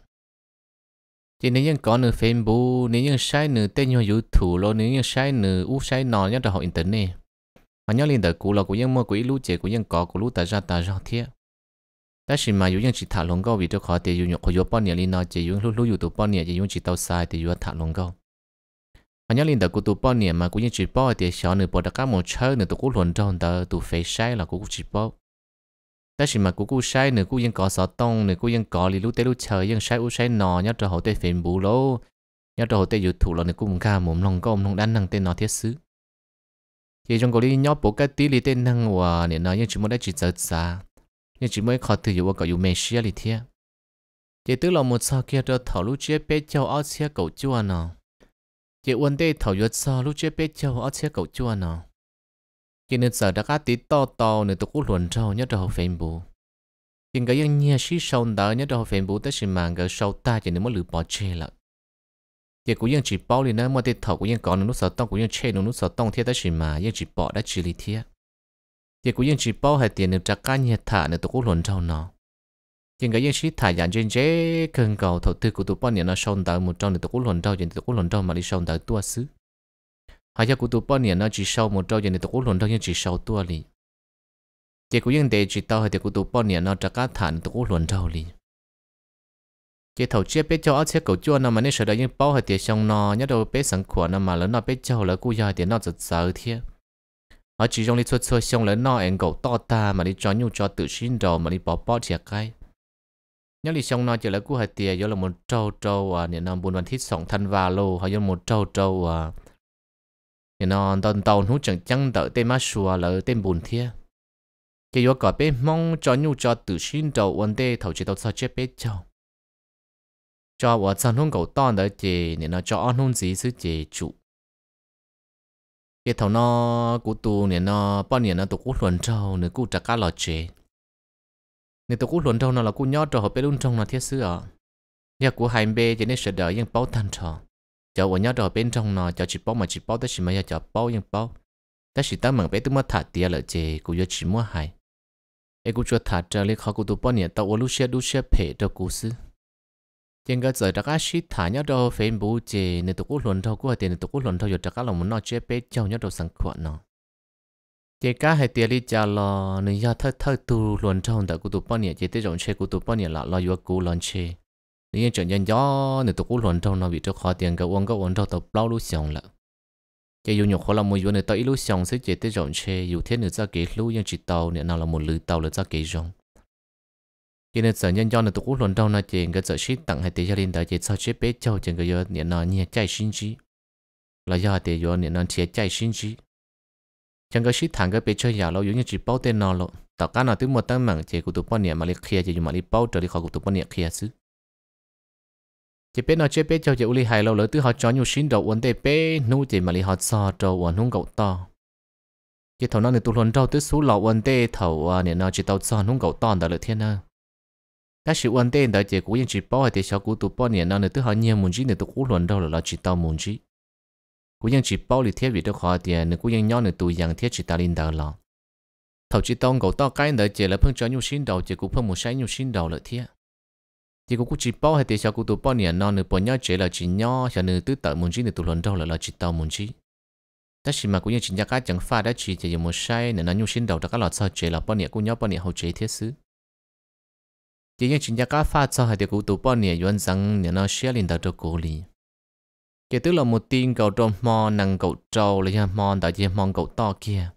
S1: chỉ nếu như có nửa Facebook nếu như sai nửa tên nhau YouTube lo nếu như sai nửa u sai nọ nhất là họ internet mà nhớ liên tới cũ là của dân mua quỹ lũ trẻ của dân có của lũ ta ra ta ra thiệt ta chỉ mà dụ dân chỉ thả lồng câu vì cho khó thì dụ nhục dụ bao nhiêu liên nói chỉ dụ lũ lũ YouTube bao nhiêu chỉ dụ chỉ tàu sai thì dụ thả lồng câu mà nhớ liên tới của tụ bao nhiêu mà cũng dân chỉ bao thì sợ nửa bỏ đặc các một chơi nửa tụ cũ luận trong tờ tụ phải sai là cũng chỉ bao ta chỉ mà cú cú sai nửa cú dân cỏ sọ tông nửa cú dân cỏ lì lú tê lú trời dân sai u sai nọ nhớ trò hậu tê phiền bù lô nhớ trò hậu tê dụ thủ lọ nửa cú mùng ca mồm lòng có ông nông đan năng tên nó thiết sứ thì trong cổ đi nhớ bố cái tí lì tên năng hòa nè nó nhưng chỉ muốn đã chỉ sợ xa nhưng chỉ mới khó thử dụ cậu dụ mê xia lì thiết thì tức là một sao kia trò thảo lú chia bê châu áo xia cậu chua nọ thì uốn tê thảo dụ sao lú chia bê châu áo xia cậu chua nọ khi nên sợ đã cá tí to to nên tôi cũng luồn cho nhớ trâu phèn bù khi cái yên nhia xí sâu đó nhớ trâu phèn bù tới xin màng cái sâu ta chỉ nên mới lử bỏ chê lại thì cũng yên chỉ bao liền nữa mà thì thầu cũng yên còn nó sợ tông cũng yên chê nó sợ tông thiết tới xin mà yên chỉ bỏ đã chỉ lý thiết thì cũng yên chỉ bao hai tiền nên trả cá nhẹ thả nên tôi cũng luồn cho nó nhưng cái yên sĩ thả dạng trên chế cần cầu thổ tư của tôi bọn nhà nó sâu đó một trong nên tôi cũng luồn trâu nên tôi cũng luồn trâu mà đi sâu đó tua xứ hay của tụi bọn nó chỉ sau một trâu giờ này tụi cũng luôn đâu nhưng chỉ sau tua đi, chỉ của những đề chỉ tao hay của tụi bọn nó trả cá thản tụi cũng luôn đâu đi, chỉ thầu chia biết cho ác chế cầu chua nó mà nên sợ đây những bao hay tiền xong nó nhớ đâu biết sẵn của nó mà lớn nó biết cho lớn cú giờ tiền nó giật sợ thiệt ở chỉ trong đi xuất xuất xong lớn nó em cầu to ta mà đi cho nhu cho tự xin đầu mà đi bỏ bỏ thiệt cái nhớ lì xong nó chỉ là cú hay tiền do là một trâu trâu à nên nó buồn วัน thiết sòng thân và lô hay do một trâu trâu à nên nó đòn tàu hú chẳng chẳng đợi tên má xua lỡ tên buồn thia chỉ có cả bên mong cho nhu cho tự xin đầu ổn đê thầu chỉ đầu sao chết biết cho cho vợ chồng hôn cầu to đỡ chị nên nó cho ăn hôn gì chứ chị chủ cái thầu nó cú tu nên nó bao nhiêu nó tụ cú luận trâu nên cú trả cá lọ chế nên tụ cú luận trâu nó là cú nhót trâu hợp bên luôn trong nó thiết sứ à nhà cú hai bê chỉ nên sợ đỡ nhưng bao tan trâu cho vợ nhau rồi bên trong nó cho chỉ bao mà chỉ bao tới chỉ mà cho bao nhưng bao tới chỉ tao mừng bé tôi mà thả tiền lợi chế cũng giờ chỉ mua hai em cũng cho thả trở lại khó cũng tụi bao nhiêu tao lúc xe lúc xe phải cho cố sư trên cái giờ các sĩ thả nhớ đó phải bù chế nên tôi cũng luận thâu của tiền tôi cũng luận thâu giờ các lòng muốn nói chế bé cho nhớ đó sẵn khoản nó chế cá hai tiền đi trả lo nên giờ thơ thơ tu luận thâu tao cũng tụi bao nhiêu chế tới rộng chế cũng tụi bao nhiêu là lo vừa cố luận chế thì chuyện nhân gió này tụ cũng luận trong nó bị cho khó tiền cái uống cái uống trong tụ bao lúc xong là chỉ dùng nhiều khó là một vụ này tới lúc xong sẽ chỉ tới rộng xe dù thế nữa ra kế lúc nhân chỉ tàu này nào là một lưỡi tàu là ra kế rộng cho này sợ nhân cho này tụ cũng luận trong nó chỉ cái sợ ship tặng hay tới gia đình tới chỉ sao chế bé châu chỉ cái giờ nữa nó nhẹ chạy sinh chi là do thì giờ nữa nó chỉ chạy sinh chi chẳng có ship thằng cái bé chơi nhà lâu dù như chỉ bảo tên nó lộ tao cả nào tới một tấm mạng chỉ của tụ bao niệm mà liệt kia chỉ dùng mà liệt bao trở đi khỏi của tụ bao niệm kia chứ chỉ biết nó chỉ biết cho chị uli hài lâu lớn từ họ cho nhiều xin đầu uốn tê bé nu chỉ mà li họ so đầu uốn hung cậu to chị thầu nó nên tu luận đâu tới số lọ uốn tê thầu nè à, nó chỉ tàu so hung cậu to đó là thiên ơ ta sự uốn tê đó chỉ cú yên chỉ bỏ thì sao cú tu bỏ nè nó nên từ họ nhiều muốn chỉ nên tu cú luận đâu là nó chỉ tàu muốn chỉ cú yên chỉ bỏ li thiết vì đó khó tiền nên cú yên nhau nên tu yên thiết chỉ ta linh đạo lọ thầu chỉ tông cậu to cái đó chỉ là phân cho nhiều xin đầu chỉ cú phân một sai nhiều xin đầu là thiết thì cũng chỉ bao hết thì sao cũng tụ bao nè non nửa bao nhau chế là chỉ nhau sao nửa tứ tự muốn chỉ để tụ lần đâu là là chỉ tàu muốn chỉ tất nhiên mà cũng như chỉ nhắc cái chẳng pha đã chỉ chỉ dùng một sai nửa nó nhung xin đầu đã các loại sao chế là bao nè cũng nhau bao nè hậu chế thiết sứ chỉ như chỉ nhắc cái pha sao hết thì cũng tụ bao nè yuan rằng nửa nó share lên đầu cho cố li chỉ tức là một tin cầu trong mò năng cầu trâu là nhà mò tại nhà mò cầu to kia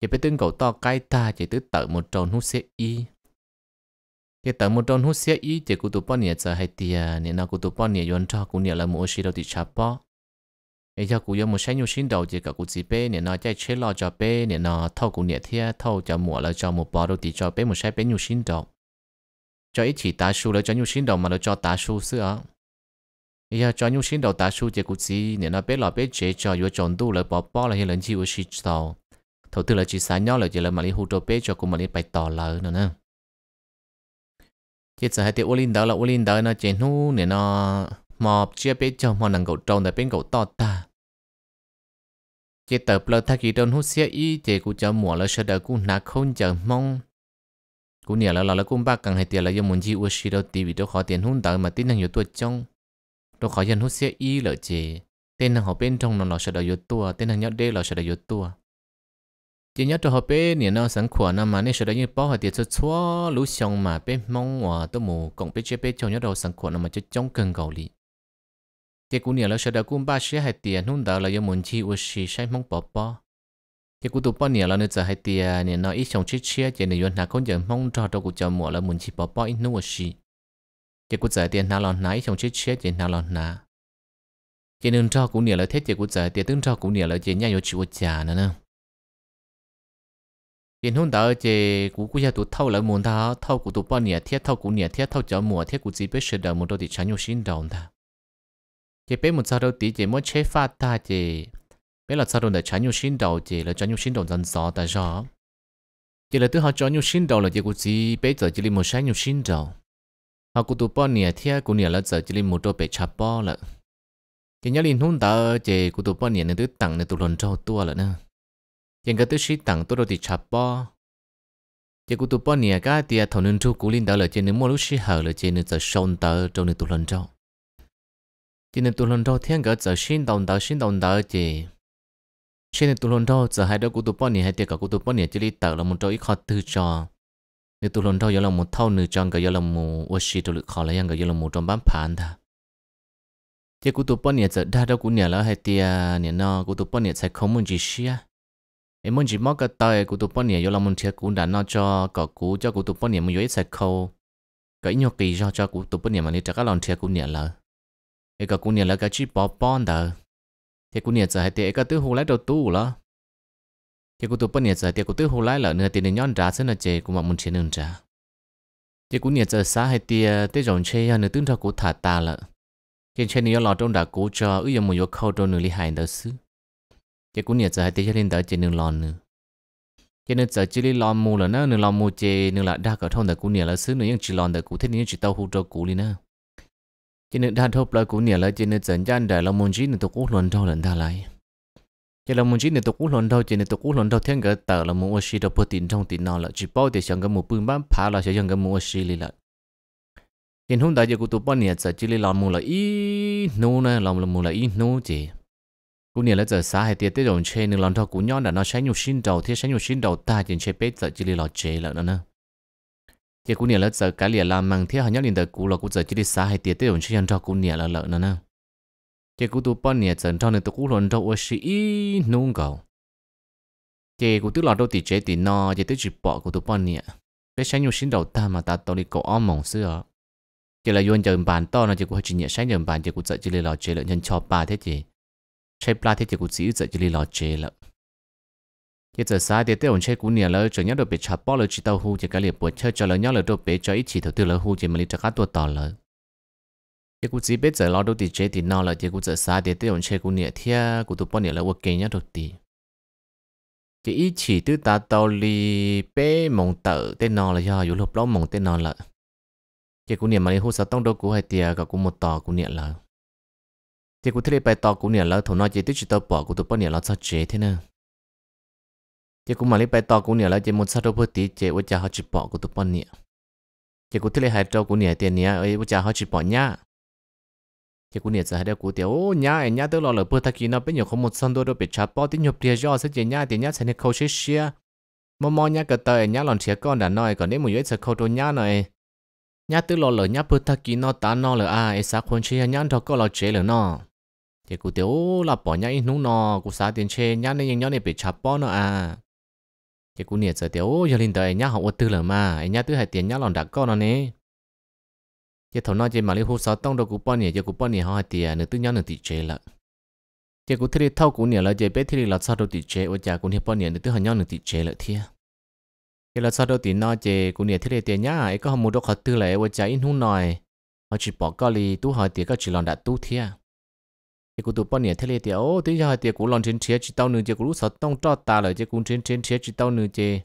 S1: chỉ biết tin cầu to cái ta chỉ tức tự một trâu hút xe y thì tớ một trong hút xe ý thì cụ tụ bao nhiêu giờ hay tiền à, nên nào cụ tụ bao nhiêu yon cho cụ nhiều là mua xí đầu thì chả bao ấy cho cụ yêu một sáng nhiều xin đầu thì cả cụ chỉ bé nên nào chạy chế lo cho bé nên nào thâu cụ nhẹ thia thâu cho mua là cho một bao đầu thì cho bé một sáng bé nhiều xin đầu cho ít chỉ tá su là cho nhiều xin đầu mà nó cho tá su xưa, ấy cho cho nhiều xin đầu tá su thì cụ chỉ nên nào bé lo bé chế cho yêu chọn đủ là bỏ bỏ là hiện lần chi yêu xí đầu thầu tư là chỉ sáng nhau là chỉ là mà đi hút đồ bé cho cụ mà đi bày tỏ lời nữa nè cái giờ hai tiêu ô linh đó là ô linh đó nó chén nu nè nó mò chia bé cho mò nàng cậu trâu để bên cậu to ta cái tờ bờ thắc kỳ đơn hút xe y chế cụ cho mùa là sợ đỡ cụ nà không chờ mong cụ nhà là là là cụ ba càng hai tiền là do muốn chi u xí đầu tí vì đâu khó tiền hút đó mà tin năng yếu tuổi trong đâu khó nhận hút xe y lỡ chế tên năng họ bên trong nó là sợ đỡ yếu tuổi tên năng nhớ đê là sợ đỡ yếu tuổi chỉ nhớ trường hợp bé nè nó sáng khỏe nè mà nên sửa như bao hạt tiền cho chúa lũ xong mà bé mong hòa à, tôi mù cộng bé chế bé cho nhớ đầu sáng khỏe nè mà cho chống cần cầu lì chỉ cũng nè là sửa đầu cũng ba sẽ hạt tiền hôm đào là do muốn chi uất xì sai mong bỏ bỏ chỉ cũng tụ bao nè là nên giờ hạt tiền nè nó ít xong chết chia chỉ nè yon hà con giờ mong cho đầu cũng cho mua là muốn chi bỏ bỏ ít nuốt xì chỉ cũng giờ tiền nào là nãy xong chết chia chỉ nào là nà chỉ nên cho cũng nè là thế chỉ cũng giờ tiền tương cho cũng nè là chỉ nhau yêu chịu trả nữa nè hiện hôm đó chỉ cú cú gia tụ thâu lại muôn ta thâu cú tụ bao nhiêu thiết thâu cú nhiêu thiết thâu chở mùa thiết cú chỉ biết sửa đầu một đôi thì chẳng nhiều xin đầu ta chỉ biết một sao đầu tí chỉ mới chế phát ta chỉ bé là sao đầu để chẳng nhiều xin đầu chỉ là chẳng nhiều xin đầu dần gió ta gió, chỉ là tự họ chẳng nhiều xin đầu là chỉ cú chỉ biết giờ chỉ một sáng nhiều xin đầu họ cú tụ bao nhiêu thiết cú nhiêu là giờ chỉ một đôi bị chập bao là chỉ nhớ liền hôm đó chỉ cú tụ bao nhiêu nên tự tặng nên tụ lần trâu tua là nữa ยังก็ตัวชีตังตัวเราติดชับปอยังกูตัวปอเนี่ยก็เตียถอนนึงทุกูลินเดอเลยเจนึงมัวลูกชีเหอเลยเจนึงจะชนเตอจงนึงตัวหลันเจ้าเจนึงตัวหลันเจ้าเที่ยงก็จะชินตองเตอชินตองเตอเจชินตัวหลันเจ้าจะให้ดอกกูตัวปอเนี่ยให้เตียกับกูตัวปอเนี่ยจะรีเตอแล้วมันจะอีกขอตื้อจอนึงตัวหลันเจ้ายังละมุเท่านึงจังก็ยังละมุวชีตัวลึกขอแล้วยังก็ยังละมุจอมบ้านผ่านท่า thì cụ tụ bọn nhiệt giờ đa đâu cụ nhiệt là hay tia nhiệt nọ cụ tụ bọn nhiệt sẽ không muốn gì xia em muốn chỉ mong cái tay của tụi bọn nhỉ, là muốn chơi cũng đã nó cho cỏ cú cho của tụi bọn nhỉ muốn yếu sạch khâu, cái nhiều kỳ cho cho của tụi bọn nhỉ mà đi chắc các lòng chơi cũng nhỉ là, cái cỏ cũng nhỉ là cái chỉ bỏ bón đó, thì cũng nhỉ giờ hay thì cái tứ hồ lại đầu tu là, thì của tụi bọn nhỉ giờ thì của tứ hồ lại là nửa tiền nên nhon ra xin là chơi cũng mà muốn chơi nương ra, thì cũng nhỉ giờ xa hay thì tới rồng chơi nửa tướng cho của thả ta là, trên chơi này lo trong đã cố cho ưu dụng một yêu khâu trong nửa lý hại đó xứ chế cũng nhiệt giờ hai tí cho lên tới chế nương lon nữa cho nên giờ chỉ lấy lon mù là nó nương lon mù chế nương là đa cả thông tại cũng nhiệt là xứ nữa nhưng chỉ lon tại cũng thế nhưng chỉ tàu hụt cho cũng đi nữa cho nên đa thốt là cũng nhiệt là cho nên dần dần đại lon mù chỉ nên tụ cũng lon đâu lần ta lại cho lon mù chỉ nên tụ cũng lon đâu cho nên tụ cũng lon đâu thiên cả tờ là mù oxy đâu bớt tiền trong tiền nào là chỉ bao để sang cái mù bưng bám phá là sẽ sang cái mù oxy lại hiện hôm tại giờ cũng tụ bao nhiệt giờ chỉ lấy lon mù là ít nô nè lon mù là ít nô chế cú nè là giờ xã hay tiệt tới đồng chơi nên lòng thao cú nhon đã nó sáng nhiều xin đầu thiết sáng nhiều xin đầu ta chỉ chơi bết giờ chỉ lo chế là nó nè. chỉ cú nè là giờ cái liền làm mang thiết họ nhớ liền tới cú là cú giờ chỉ đi xã hay tiệt tới đồng chơi nhân thao cú nè là lợn nó nè. chỉ cú tu bọn nè giờ thao nên tụ cú lòng thao ở sĩ nung cầu chỉ cú tức là đâu thì chế thì nó chỉ tức chỉ bỏ cú tu bọn nè bết sáng nhiều xin đầu ta mà ta tao đi cổ om mỏng xưa chỉ là yon chờ bàn to nó chỉ cú chỉ nhẹ sáng chờ bàn chỉ cú giờ chỉ lo chế lợn nhân cho ba thế chỉ chế bà thì cũng chỉ giờ chỉ lo chế lợ giờ giờ sai thì tiêu chế cũng nhiều lợ chẳng nhớ được bị chập bao lợ chỉ tàu hu chỉ cái liệp buộc chơi cho lợ nhớ lợ được bị cho ít chỉ thầu tiêu lợ hu chỉ mà đi cho cá tua tỏ lợ giờ cũng chỉ biết giờ lo đâu thì chế thì nào lợ giờ cũng giờ sai thì tiêu chế cũng nhiều thia cũng tụ bao nhiều lợ ok nhớ được thì chỉ ít chỉ tự ta tàu li bé mong tờ tên nào là do yếu lộp lắm mong tên nào lợ giờ cũng nhiều mà đi hu sao tông đâu cũng hay tiệt cả cũng một tò cũng nhiều lợ thì cũng thấy bài tỏ cũng nhiều lỡ thổ nói chỉ tích chỉ tao bỏ cũng tụi bao nhiều lỡ sao chế thế nè thì cũng mà lấy bài tỏ cũng nhiều lỡ chỉ muốn sao đâu bớt tí chế với cha họ chỉ bỏ cũng tụi bao nhiều thì cũng thấy hai trâu cũng nhiều tiền nhá ấy với cha họ chỉ bỏ nhá thì cũng nhiều giờ hai đứa tiểu ô nhá ấy nhá tôi lo lỡ bớt ta kia nó bây giờ không một sân đồ đâu bị chặt bỏ tí nhập tiền do sẽ chết nhá tiền nhá sẽ nên khâu xí xia mà mò nhá cái tờ nhá lòn chia con đã nói còn nếu một ít sẽ khâu đồ nhá này nhá tôi lo lỡ nhá bớt ta kia nó ta nó lỡ à ấy sao khôn chia nhá thằng con lo chết lỡ nó thì cụ tiểu là bỏ nhau in nung nọ cụ xá tiền chê nhau này nhau này bị chập bỏ nó à thì cụ nhiệt giờ tiểu giờ linh đời nhau học ô tư lờ mà nhau tư hai tiền nhau lòng đã con nó nè thì thầu nó chỉ mà lấy hồ sáu tông đâu cụ bỏ nhiệt giờ cụ bỏ nhiệt họ hai tiền nửa tư nhau nửa tỷ chê lợ thì cụ thi thâu cụ nhiệt là chỉ biết thi là sao đâu tỷ chê ô cha cụ nhiệt bỏ nhiệt nửa tư hai nhá nửa tỷ chê lợ thia thì là sao đâu tiền nó chỉ cụ nhiệt thi tiền nhau, ấy có một đâu khó tư lại ô cha in nung nọ, họ chỉ bỏ co lì tu hai tiền các chỉ lòng đã tu thiệt, chỉ cũng tụi bọn nhảy thế này thì ô tí giờ thì cô lon trên chia chỉ tao nữa chỉ cũng sợ tông cho ta lại chỉ cũng trên trên chia chỉ tao nữa chỉ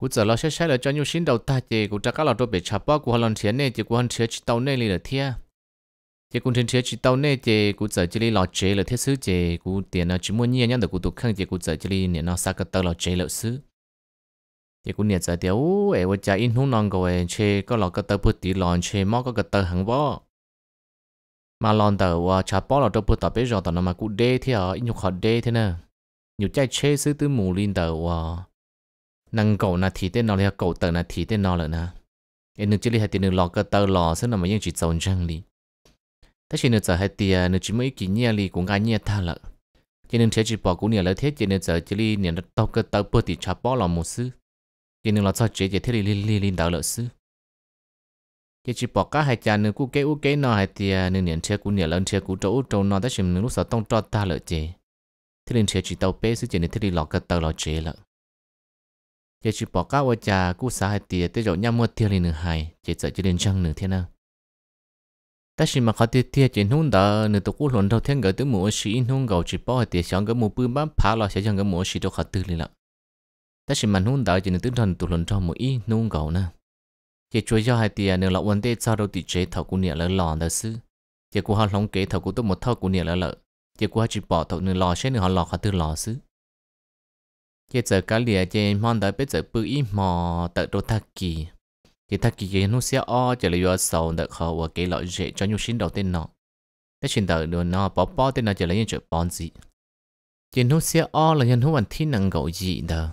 S1: cô giờ lo sẽ sẽ là cho nhiều xin đầu ta chỉ cô chắc các lọ đồ bị chập bao cô lon chia này chỉ cũng chia chỉ tao này là thia chỉ cô trên chia chỉ tao này chỉ cô giờ chỉ lọ chế là thế xứ chỉ cô tiền là chỉ muốn nhẹ nhàng được cô tụi khăn chỉ cô giờ chỉ nhẹ nó xa cái tao lọ chế là xứ chỉ cô nhẹ giờ thì ô em vợ cha in hung non rồi chế có lọ cái tao bút tí lon chế mò có cái tao hàng bao mà lon tờ ờ, chả bỏ là đâu bớt tập bây giờ tao nó mà cụ đê thế à nhiều họ đê thế nè nhiều trái chê sư tư mù lên tờ ờ. năng cầu na thì tên nó là cầu tờ na thì tên nó là na em nương chỉ là tiền nương lò cơ tờ lò xứ nào mà ยัง chỉ trồng chân đi thế chỉ nương giờ hai tiền nương chỉ mới kỷ niệm đi cũng ai niệm ta lợ chỉ nương thế chỉ bỏ cũng niệm lỡ thế chỉ nương giờ chỉ đi niệm tao cơ tờ bớt thì chả bỏ là một sư chỉ nương là cho chế chỉ thế đi đi đi đi tờ lợ sư cái chỉ bỏ cả hai cha nữa cú cái u cái nó hai tia nên nhận chơi cú nhận lần chơi cú trâu trâu nó tới xem lúc sau tông trót ta lợi chế thì nên chơi chỉ tàu bé sự chuyện này thế đi lọt cái tàu lọt chế lợ cái chỉ bỏ cả u cha cú xả hai tia tới rồi nhau mua tia lên nửa hai chỉ sợ chỉ lên chăng nửa thế nào ta xem mà khó tia tia chỉ hôn đó nửa tụ cú lộn đầu thiên gỡ tới mùa sĩ hôn gầu chỉ bỏ hai tia sáng cái mùa bơm bám phá lọt sẽ chẳng cái mua sĩ đâu khó tư lên lợ ta chỉ mà hôn đó chỉ nửa tứ thần tụ lộn trong mùa ý hôn gầu nữa chỉ chúa cho hai tiền nếu là vấn đề sau đầu thì chế thầu của nhà lỡ lòn lỡ sư chỉ của họ lóng kế thầu của tốt một thầu của nhà lỡ lỡ chỉ của họ chỉ bỏ thầu nửa lò chế nửa họ lò họ từ lò sư chỉ giờ cá lìa chỉ mong đợi bây giờ bự ít mò tự đồ thắc kỳ chỉ thắc kỳ cái nó sẽ o chỉ là do sầu đợi họ và cái loại dễ cho nhu sinh đầu tiên nó thế chuyện đầu đồ nó bỏ bỏ tên nó chỉ là những chuyện bón gì chỉ nó sẽ o là nhân hữu bản thiên năng gạo gì đó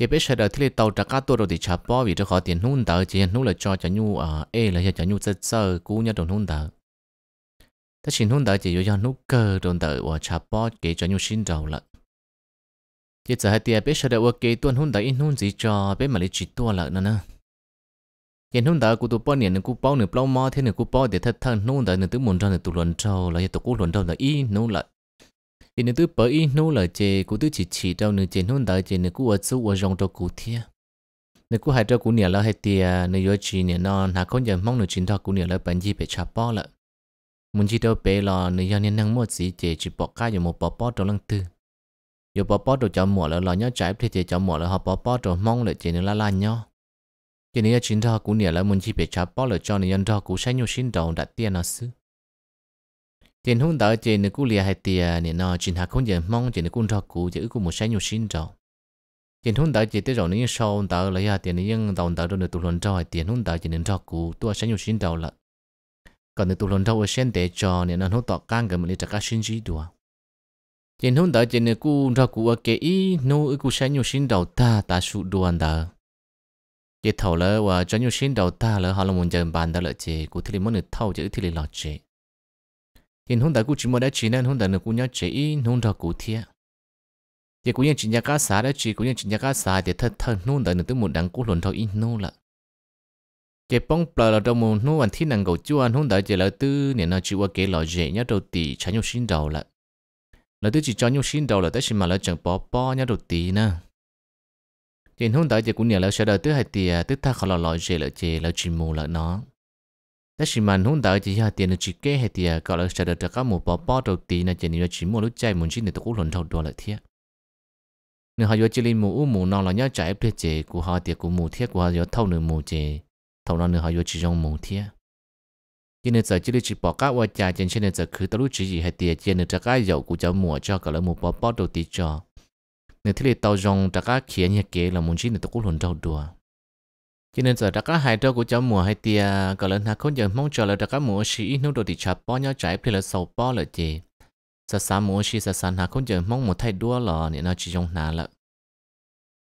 S1: giờ bây giờ thì tàu trả cá tôi rồi thì chả bỏ vì tôi khó tiền hôn tờ chỉ hôn là cho cho nhu à e là cho nhu sơ sơ cú nhá đồng hôn tờ ta xin hôn tờ chỉ do nhu cơ đồng tờ và chả bỏ kể cho nhu xin đầu lận giờ giờ thì bây giờ là kể tuần hôn tờ in hôn gì cho bây mà lấy chỉ tua lợn nữa nè hiện hôn tờ cú tôi bỏ nền cú bỏ nửa bao mò thế nửa cú bỏ để thật thân hôn tờ nửa tứ muốn cho nửa tụ luận trâu là giờ tụ cú luận trâu là in nô lợn thì nếu tôi bởi ý nô là chè của tôi chỉ chỉ đâu nửa chè nôn đợi chè nửa cú ở số ở rong cho cú thia nửa cú hai cho cú nè là hai tia nửa yo chỉ nè non hà con giờ mong nửa chín thọ cú nè là bản gì bị chạp bó lợ muốn chỉ đâu bé là nửa yo nên năng mua gì chê chỉ bỏ cá giờ một bó bó trong lăng tư giờ bó bó đồ cho mỏ là là nhớ trái thì chè cho mỏ là họ bó bó đồ mong là chè nửa la la nhó chè nửa chín thọ cú nè là muốn chỉ bị chạp bó lợ cho nửa yo thọ cú sai nhiều sinh đầu đặt tiền nó xứ tiền hung đỡ tiền cú lìa hai tiền nè nó chuyện hạ không giờ mong tiền cú cho cũ chỉ cú một sáng nhiều sinh rồi tiền hung đỡ chỉ tới rồi những sau đỡ lấy hạ tiền những đầu đỡ rồi được tụi lần cho hai tiền hung đỡ chỉ nên cho cũ tua sáng nhiều sinh đầu là còn được tụi lần cho sáng để cho nên nó hút tọt căng cái mình đi trả cá xin gì đùa tiền hung đỡ chỉ nên cú cho cũ ở cái ý nô cú sáng nhiều sinh đầu ta ta sụ đùa đỡ chỉ thầu là và cho nhiều sinh đầu ta là họ là muốn chơi bàn đó là chỉ cú thì muốn được thâu chứ thì là chỉ hiện hôm đó cũng chỉ một đã chỉ nên hôm đó nó cũng nhớ chỉ hôm đó cũng thiệt thì cũng như chỉ nhà cá xã đã chỉ cũng như chỉ nhà cá xã thì thật thật hôm đó nó tới một đằng cũng lộn thôi in nô là chỉ bông bờ là trong một nô anh thiên năng cầu chua hôm đó chỉ là tư nên nó chỉ qua cái lò dễ nhớ đầu tỷ chả nhau xin đầu là là tư chỉ cho nhau xin đầu là tới xin mà là chẳng bỏ bỏ nhớ đầu tỷ nè thì hôm đó chỉ cũng nhớ là sẽ đầu tư hai tỷ tư ta khó lò lò dễ là chỉ là chỉ mù là nó แต่สิมันหุ่นเต๋อจะยาเตียนจีเก้ให้เตียก็เลยจะเดินจากหมู่ปอปอตัวตีนะเจนี่เราชิมัวรู้ใจมุนชินในตะกุหล่นเท่าตัวเลยเทียเนื้อหาโยจิลินหมู่อู้หมู่นองหลังย่าใจเปลี่ยเจกูหาเตียกูหมู่เทียกูหาโยเท่าหนึ่งหมู่เจเท่านั้นเนื้อหาโยจิจงหมู่เทียยินเนื้อจิลิจิปอก้าว่าจ่าเจนเช่นเนื้อคือตะลุจีให้เตียเจนเนื้อจะก้าโยกูจะหมู่จอก็เลยหมู่ปอปอตัวตีจอเนื้อที่เลี้ยเต่าจงจะก้าเขียนยาเก๋ละมุนชินในตะกุหล่นเท่าตัว cho nên giờ đã có hai đôi của cháu mùa hay tia còn lần nào không giờ mong chờ là đã có mùa sĩ nô đồ thì chả bao nhau trái thì là sầu bao là gì sa sa mùa sĩ sa sa nào không giờ mong một thay đua là nên nó chỉ trong nào là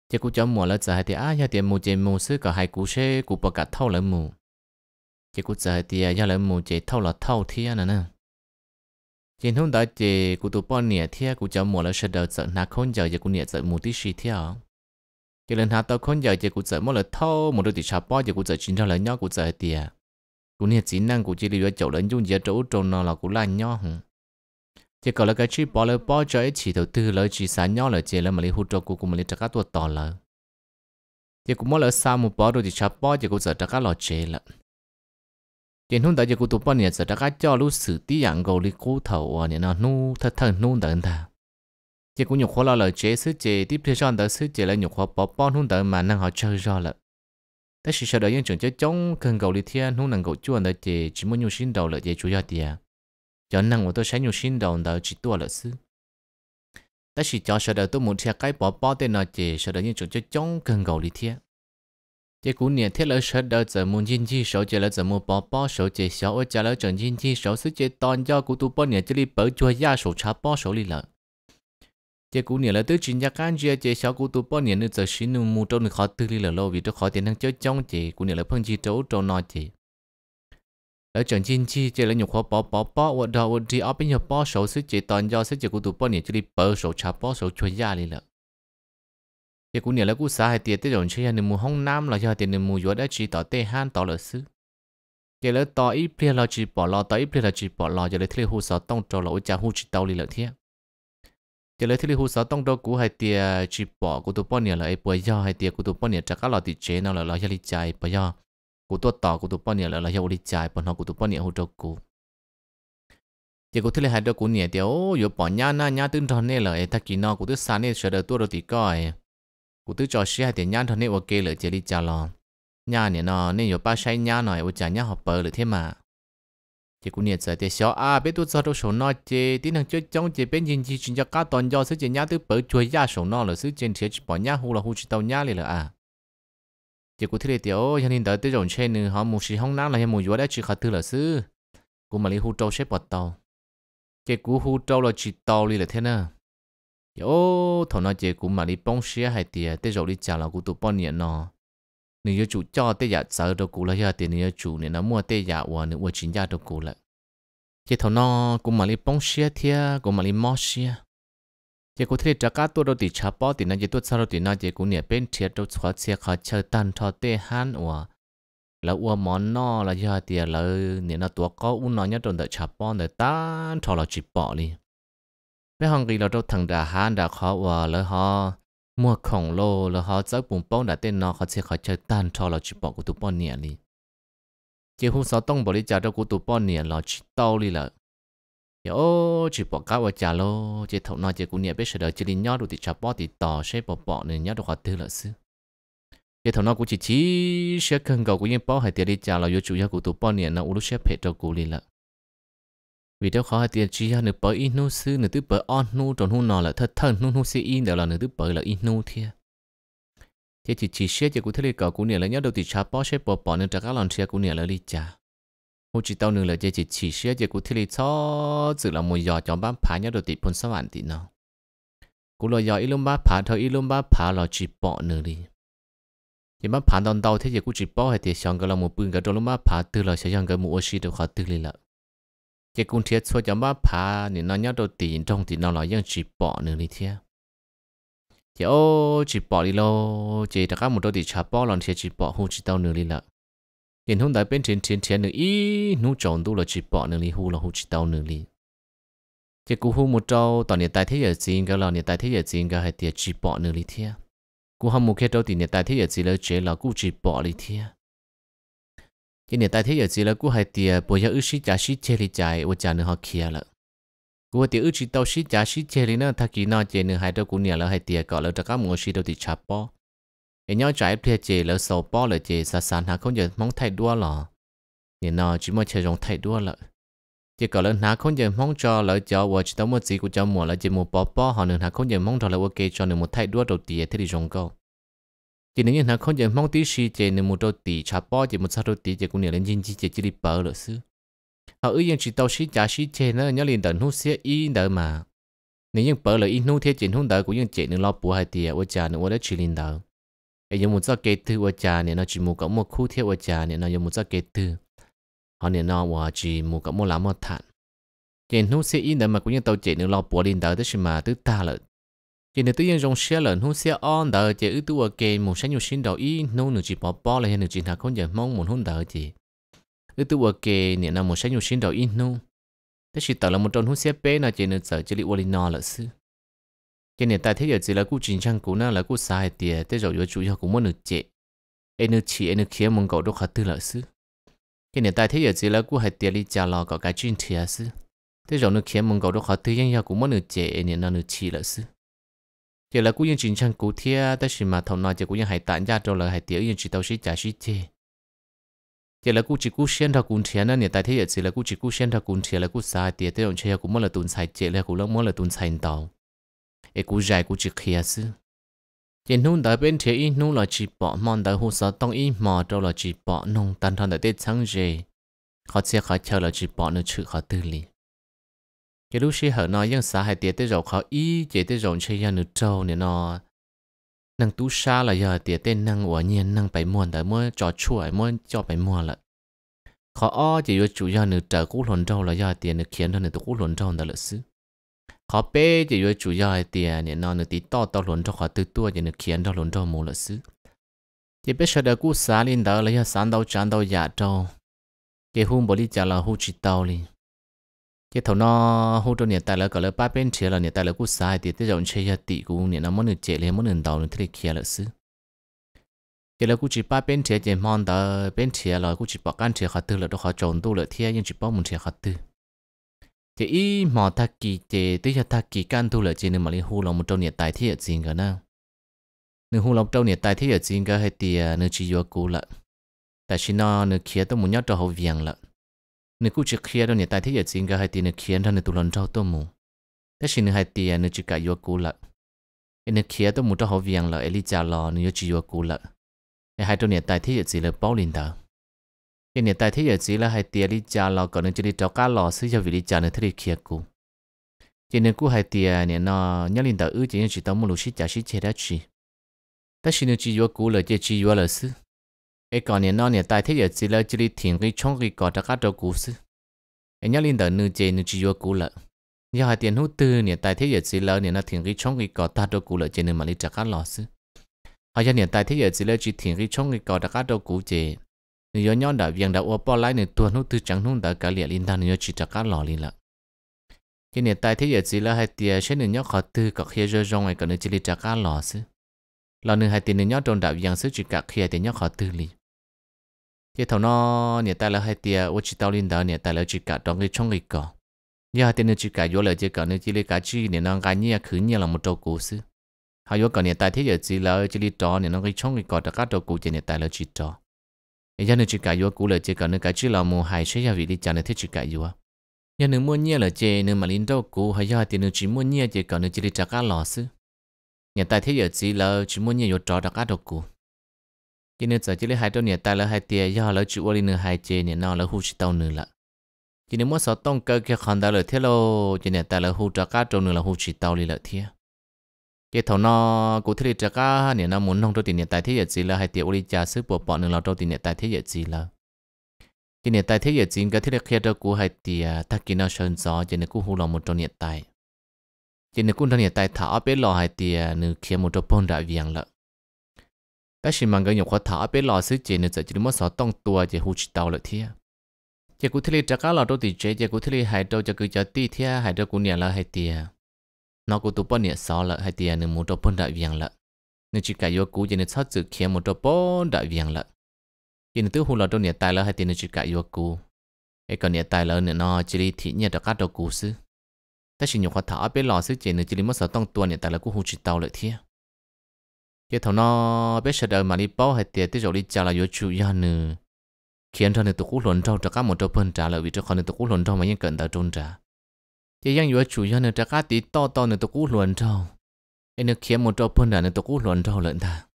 S1: chỉ của cháu mùa là giờ hay tia à giờ tia mùa chơi mùa sư cả hai cú xe cú bọc cả thâu là mùa chỉ của giờ hay tia à, giờ là mùa chơi thâu là thâu thiên nè nè chỉ hôm đó chị, của tụ bao nhẹ thiên của cháu mùa là sẽ đợi giờ nào không giờ giờ của nhẹ giờ mùa tí sĩ thiên cho nên hà tao khôn giờ chỉ cụ sợ mỗi lần thâu một đôi thì sao bao giờ cụ sợ chính ra là nhau cụ sợ tiề cụ nhiệt chỉ năng cụ chỉ đi vào chỗ lớn dung giờ chỗ trồn nó là cụ là nhau hùng chỉ còn là cái chi bỏ lỡ bao giờ chỉ đầu tư lỡ chỉ sáng nhau lỡ chỉ lỡ mà lấy hút cho cụ cụ mà lấy chắc cá tuột to lỡ chỉ cụ mỗi lần sao một bỏ đôi thì sao bao giờ cụ sợ chắc cá lọ chế lỡ chỉ hôm đó chỉ cụ tụ bao nhiêu sợ chắc cá cho lũ sử tí dạng gầu đi cố thầu à nè nó nu thật thật nu tận thật chị cũng nhục khó lo lời chế sứ chị tiếp theo sau đó sứ chị là nhục khó bỏ bon hôn tới mà năng họ chơi ra lợi. Tất sự sau đó những chuyện chơi chống cần cầu đi thiên hôn năng cầu chuồn đó chị chỉ muốn nhung sinh đầu là chị chủ yếu tiền cho năng của tôi sẽ nhung sinh đầu đó chỉ tua là sứ Tất sự cho sau đó tôi muốn theo cái bỏ bỏ tên nó chị sau đó những chuyện chơi chống cần cầu đi thiên chị cũng nhận thiết lỡ sợ đỡ giờ muốn yên chi số chị lỡ giờ muốn bỏ bỏ số chị sợ ở trả lỡ chọn yên chi số sứ chị toàn do của tôi bỏ nhận chỉ đi bỏ chua ya số cha bỏ số lý lỡ chế cũ nhiều là tứ chín gia can chia chế sáu cũ tu bao nhiêu nữa giờ xin nung mu trâu nữa khó tư lý là lâu vì trâu khó tiền năng chơi trong chế cũ nhiều là phân chi trâu trâu nọ chế ở trận chiến chi chế là nhục khó bỏ bỏ bỏ và đó và đi ở bên nhà bỏ số sức chế toàn do sức chế cũ tu bao nhiêu chỉ đi bỏ số cha bỏ số chuyên gia lý là chế cũ nhiều là cũ xã hay tiền tới rồi chơi nhà nung mu hông nam là chơi tiền nung mu vừa đã chỉ tỏ tê han tỏ lợi sức chế là tỏ ít plia là chỉ bỏ lo tỏ ít plia là chỉ bỏ lo giờ lấy thế hồ sơ tông trâu lỗ cha hồ chỉ tàu lý lợi thiệt giờ lấy thứ hồ sơ tông đô cũ hay tiền chỉ bỏ của tụi bao nhiêu là ai bỏ do hay tiền của tụi bao nhiêu chắc cả là tiền chế nào là là gia lý trái bỏ do của tôi tỏ của tụi bao nhiêu là là gia lý trái bọn họ của tụi bọn nhà hồ đô cũ giờ của thứ hai đô cũ nhà tiêu giờ bỏ nhà na nhà tương tròn này là thắc kỳ nào, của thứ sáng này sửa được tôi rồi thì coi của thứ trò xe hay tiền nhà tròn này ok là chỉ lý trái lo nhà này nó nên giờ ba sai nhà này ở nhà nhà họ bờ được thế mà chỉ cũng nhiệt giờ thì xóa à biết tôi sao đâu số nó chế tí năng chơi chống chế bên nhìn chỉ chuyện cho cá toàn do sứ chế nhá từ bờ chuối ra số nó là sứ trên thiết bỏ nhá hù là hù chỉ tàu nhá liền à. là à chỉ cũng thế này tiểu cho nên tới tới rộn trên nữa họ muốn xí không năng là hay muốn vua đã chỉ khát thứ là sứ cũng mà đi hù trâu xếp bỏ tàu chỉ cũng hù trâu là chỉ tàu liền là thế nào yo thằng nó chỉ cũng mà đi bông xía hay tiệt tới rồi đi chả là cũng tụ bao nhiêu nọ. 你要主教的呀，早都过了呀，的你要主你那么的呀，我你我请假都过了。这头呢，我们哩帮些天，我们哩忙些。这个天这个多到的吃饱的那，这多吃到的那，这个你边吃都吃些好吃蛋炒的汉哇。แล้วว่ามันนอแล้วยาเตียแล้วเนี่ยนะตัวก็อุ้นนอนยัดโดนแต่ฉับป้อนแต่ต้านทอเราจิบปอเลยไปห้องกีเราต้องทางดาหานดาเขาว่าแล้วฮะ mua khổng lồ là họ giấc bùng bóng đã tên nó họ sẽ họ chơi tan cho là chỉ bỏ của tụi bọn nhẹ đi chỉ hôm sau tông bỏ đi trả cho của tụi bọn nhẹ là chỉ tao đi là yo chỉ bỏ cá vào trả lô chỉ thấu nó chỉ của nhẹ biết sửa đời chỉ đi nhau đủ thì trả bỏ thì tỏ sẽ bỏ bỏ nên nhót được họ tư là sư chỉ thấu nó cũng chỉ chỉ sẽ cần cầu của những bỏ hay tiền đi trả là yo chủ nhà của tụi bọn nhẹ nó uống sẽ phải cho của đi là vì đâu khó thì chỉ là nửa bởi in nu sư nửa tư bờ on nu tròn nu nọ là thật thân nô nô sư in đều là nửa tư bờ là ít nô thia thế chỉ chỉ xét cho cụ thể cầu cụ niệm là nhớ đầu thì cha bỏ xét bỏ bỏ nên trả các lần xe cụ niệm là đi cha hồ chỉ tàu nửa là chỉ chỉ xét cho cụ thể là cho dự là một giò chọn bán phá nhớ đầu thì phun sáu vạn tỷ nào cụ lo ít ilum ba phá thôi ilum ba phá là chỉ bỏ nửa đi thì bán phá đòn tàu thế thì cụ chỉ bỏ hay thì xong cái là một bưng cái đó lúc bán phá từ là sẽ xong cái một ô xí được khó từ đi lại chỉ cũng thiệt cho cho má phá nên nó nhớ đầu tiền trong thì nó lại dân chỉ bỏ nữa đi thiệt chỉ ô chỉ bỏ đi lo chỉ tất cả một đôi thì chả bỏ lần thiệt chỉ bỏ hú chỉ đâu nữa đi lợ hiện hôm đại bên trên trên trên nữa ý nú chọn đủ là chỉ bỏ nữa đi hú là hú chỉ đâu nữa đi chỉ cú hú một trâu tao nhà tài thế giờ gì cái là nhà tài thế giờ gì cái hay thiệt chỉ bỏ nữa đi thiệt cú hâm một cái trâu thì nhà tài thế giờ gì là chế là cú chỉ bỏ đi thiệt nên hai đi đi chơi, chơi nữa, kia 今年大天有时了，我还得不要二十加十千里在，我家能好开了。我得二十到十加十千里呢，他给那节呢还到过年了，还得搞了这个模式都得吃饱。人家在不节了，少饱了节，啥啥他可能忙太多了。你那只么吃用太多了。chỉ có lần nào không giờ mong cho lỡ cho và chỉ tao một gì của cho mua là chỉ mua bó bó họ nên nào không giờ mong cho là ok cho nên một thay đua đầu tiên thế thì dùng câu chỉ nếu như nó không chỉ mong tí sự chỉ nên một đôi tí chả bỏ chỉ một sao đôi tí chỉ cũng nhiều lên chính chỉ chỉ chỉ đi bờ rồi xứ họ ư yên chỉ tao xí chả xí chỉ nó nhớ liền đợt hút xí y đợt mà nên như bờ rồi y hút thế chỉ hút đợt cũng như chỉ nên lo bù hai tí ở chả nữa đã chỉ liền đợt ấy giờ một sao kế thứ ở trả nên nó chỉ một cái một khu thế ở trả nên nó giờ một sao kế thứ họ nên nó và chỉ một cái một làm một thản chỉ hút xe y đợt mà cũng như tao chỉ nên lo bù liền đợt thế mà tức ta lợi chỉ nếu tôi dùng xe lợn hôn xe on đỡ chỉ ưu tú ở kề một sáng nhiều sinh đầu ý nô nửa chỉ bỏ bỏ lại nửa chỉ thà không giờ mong muốn hôn đỡ chỉ ưu tú ở kề nè là một sáng nhiều sinh đầu ý nô thế chỉ tạo là một tròn hôn xe bé là chỉ nửa sợ chỉ liệu linh nọ là sư chỉ nên tại thế giờ chỉ là cú chính trang cú na là cú sai tiệt thế rồi chủ yếu cũng muốn nửa chỉ em nửa chỉ em nửa kia mong cậu đốc khát tư là sư chỉ nên tại thế giờ chỉ là cú hạt tiệt đi trả lò có cái chuyện thiệt sư thế rồi nửa kia mong cậu khát đốc nhưng tư ยัง yếu cũng muốn nửa chỉ em nửa chỉ là sư giờ là cũng yên chỉ chăng cụ thia ta chỉ mà thầu nói giờ cũng yên hãy tạm gia cho là hãy tiểu nhân chỉ đâu sĩ trả sĩ chê giờ là cũng chỉ cũng xuyên thầu cũng thiền nên tại thế giờ chỉ là cũng chỉ cũng xuyên thầu cũng thiền là cũng sai tiền tiêu dùng chơi cũng mỗi là tuân sai chê là cũng lỡ mỗi là tuân sai tàu ấy cũng dài cũng chỉ khía sư giờ nung đại bên thiền yên nung là chỉ bỏ mang đại hồ sơ tông ý mà rồi là chỉ bỏ nung tan thân đại tết sáng về họ sẽ khó chờ là chỉ bỏ nó chữ họ tư lý cái lúc xí họ nói dân xã hay tiệt tới rồi khó ý chế tới rồi chơi dân nước trâu nè nó năng tú xa là giờ tiệt tên năng của nhiên năng phải muôn tới mua cho chuỗi mua cho phải mua lại khó o chỉ vô chủ dân nước trở cú lồn trâu là giờ tiệt nước khiến thôi nước cú lồn trâu là lợi sư khó bê chỉ vô chủ dân tiệt nè nó nước tí to to lồn trâu khó tư tua chỉ nước khiến đó lồn trâu mù lợi sư chỉ biết sợ đời cú xa lên đó là giờ sáng đầu chán đầu dạ trâu cái hôm bố đi chả là hú chỉ tao liền cái thầu nó hỗ trợ nhiệt tại là gọi là ba bên chia là nhiệt tại là cú sai thì tới dòng chơi tỷ cú nhiệt nó muốn được chế lên muốn được đầu nó thấy kia là xứ cái là cú chỉ ba bên chia chỉ mong đó bên chia là cú chỉ bảo căn chia khát tư là đó khát trộn tu là thiên nhưng chỉ bảo muốn chia khát tư thì ý mà ta kỳ chế tới giờ ta kỳ căn tu là chỉ nên mà liên hô lòng một trong nhà tài thiết gì cả na nên hô lòng trong à, tại thì thiết gì cả hay thì nên chỉ vô cú là tại vì nó nên kia tôi muốn nhớ cho học viện là nếu cứ chỉ khía đâu nhà tài thế giờ xin cái hai tiền khía thôi nếu tụi lần trâu tôi mù thế xin hai tiền nếu chỉ cả yêu cũ lợ nếu khía tôi mù cho họ viện lợ eli trả lò nếu chỉ yêu cũ lợ hai tôi nhà tài thế giờ chỉ là bao liền đó cái nhà tài thế giờ chỉ là hai tiền eli trả lò còn nếu chỉ đi trâu cá lò xí cho vì đi trả nếu thề khía kia cũ chỉ nếu cứ hai tiền nếu nó nhớ liền đạo ước chỉ nên chỉ tao mù lúc xí trả xí chế đã chỉ thế xin nếu chỉ yêu cũ lợ chỉ chỉ yêu lợ xí ai còn nhớ nó nhà tại thế giới chỉ là chỉ đi thiền cái chong cái cỏ đã cắt đầu cú sư ai nhớ linh đời nữ chế nữ chỉ vô cũ lợ nhớ hai tiền hút tư nhà tại thế giới chỉ là nhà nó thiền cái chong cái cỏ ta đồ cũ lợ chế nữ mà đi chặt cắt lọ sư hai giờ nhà tại thế giới chỉ là chỉ thiền cái chong cái cỏ đã cắt đầu cú chế nữ nhớ nhớ đã viên đã ô bỏ lại nữ tuần hút tư chẳng hút đã cả liền linh đan nhớ chỉ chặt cắt lọ liền lợ cái nhà tại thế giới chỉ là hai tiền sẽ nữ nhớ khó tư có khi rơi rong ai còn nhớ chỉ đi chặt cắt lọ là nương hai tiền nương nhớ trôn đạo giang sức chỉ cả khi hai tiền nhớ khó tư lý. chế thầu nó nhà ta là hai tiền ô chỉ tao linh đạo nhà ta là chỉ cả trong cái trong cái cỏ nhà hai tiền nương chỉ cả vô lời chỉ cả nương chỉ lấy cả chi nè nó cái nhia khứ nhia là một trâu cố sư hai vô cả nhà ta thế giờ chỉ là chỉ lấy trò nè nó cái trong cái cỏ đã cắt trâu cố chỉ nhà ta là chỉ trò nhà nương chỉ cả vô cố lời chỉ cả nương cái chi là một hai sẽ gia vị đi chán nè thiết chỉ cả vô nhà nương mua nhia là chế nên mà linh trâu cố hai nhà tiền nương chỉ mua nhia chỉ cả nương chỉ lấy trả cả lò sư nhà tại thế giới chỉ là chỉ muốn nhiều trò đặc ác độc cụ. cho nên giờ chỉ lấy hai đôi nhà tại là hai tiền do là chỉ ôi nữa hai chê nhà nó là hú chỉ tàu nữa là cho nên muốn sợ tông cơ kia khăn đã là thế lo cho nên tại là hú trà cá trâu nữa là hú chỉ tàu đi là thế cái thầu nó cụ thể trà cá nhà nó muốn nông trâu tiền nhà tài thế giới chỉ là hai tiền ôi trà sứ bộ bọn nữa là trâu tiền nhà tài thế giới chỉ là cho nên tài thế giới chỉ cái thế là kia trâu cũ hai tiền ta kia nó sơn gió cho nên cũng hú lòng một trâu nhà tại chỉ nếu quân thanh nhà tài thả bé lò hay thì nếu kia một chút bông đã viền lợ Ta chỉ mang cái nhục khó thả bé lò xứ chỉ nếu giờ chỉ muốn sợ tông tua chỉ chỉ tàu lợ thia chỉ cũng thấy chắc lò đâu thì chế chỉ cũng thấy hai đâu chỉ cứ chờ tí thia hai đâu cũng nhà lợ hay thì nó cũng tụp bốn nhà sợ lợ hay thì nếu một chút bông đã viền lợ nếu chỉ cả yêu cũ chỉ nếu sát dự kia một chút bông đã viền lợ chỉ nếu tự hụt lò đâu nhà tài lợ hay thì nếu chỉ cả yêu cũ cái còn nhà tài lợ nữa nó chỉ lý thị nhà đã cắt đâu cũ xứ ta chỉ nhục khóa thảo, bé lò sức chế nữa chỉ lấy mất sợ tông tuần hiện tại là cũng hù chỉ tàu lợi thế cái thằng nó bé sợ đời mà đi bao hay tiền tới rồi đi trả là vô chủ ya nữa khiến cho nên tụi cũ luận trâu cho các một trâu phân trả lợi vì cho con nên tụi cũ luận trâu mà những cận tàu trôn trả cái yang yếu chủ ya nữa trả các tí to to nữa tụi cũ luận trâu nên khiến một trâu phân trả nên tụi cũ luận trâu lợn ta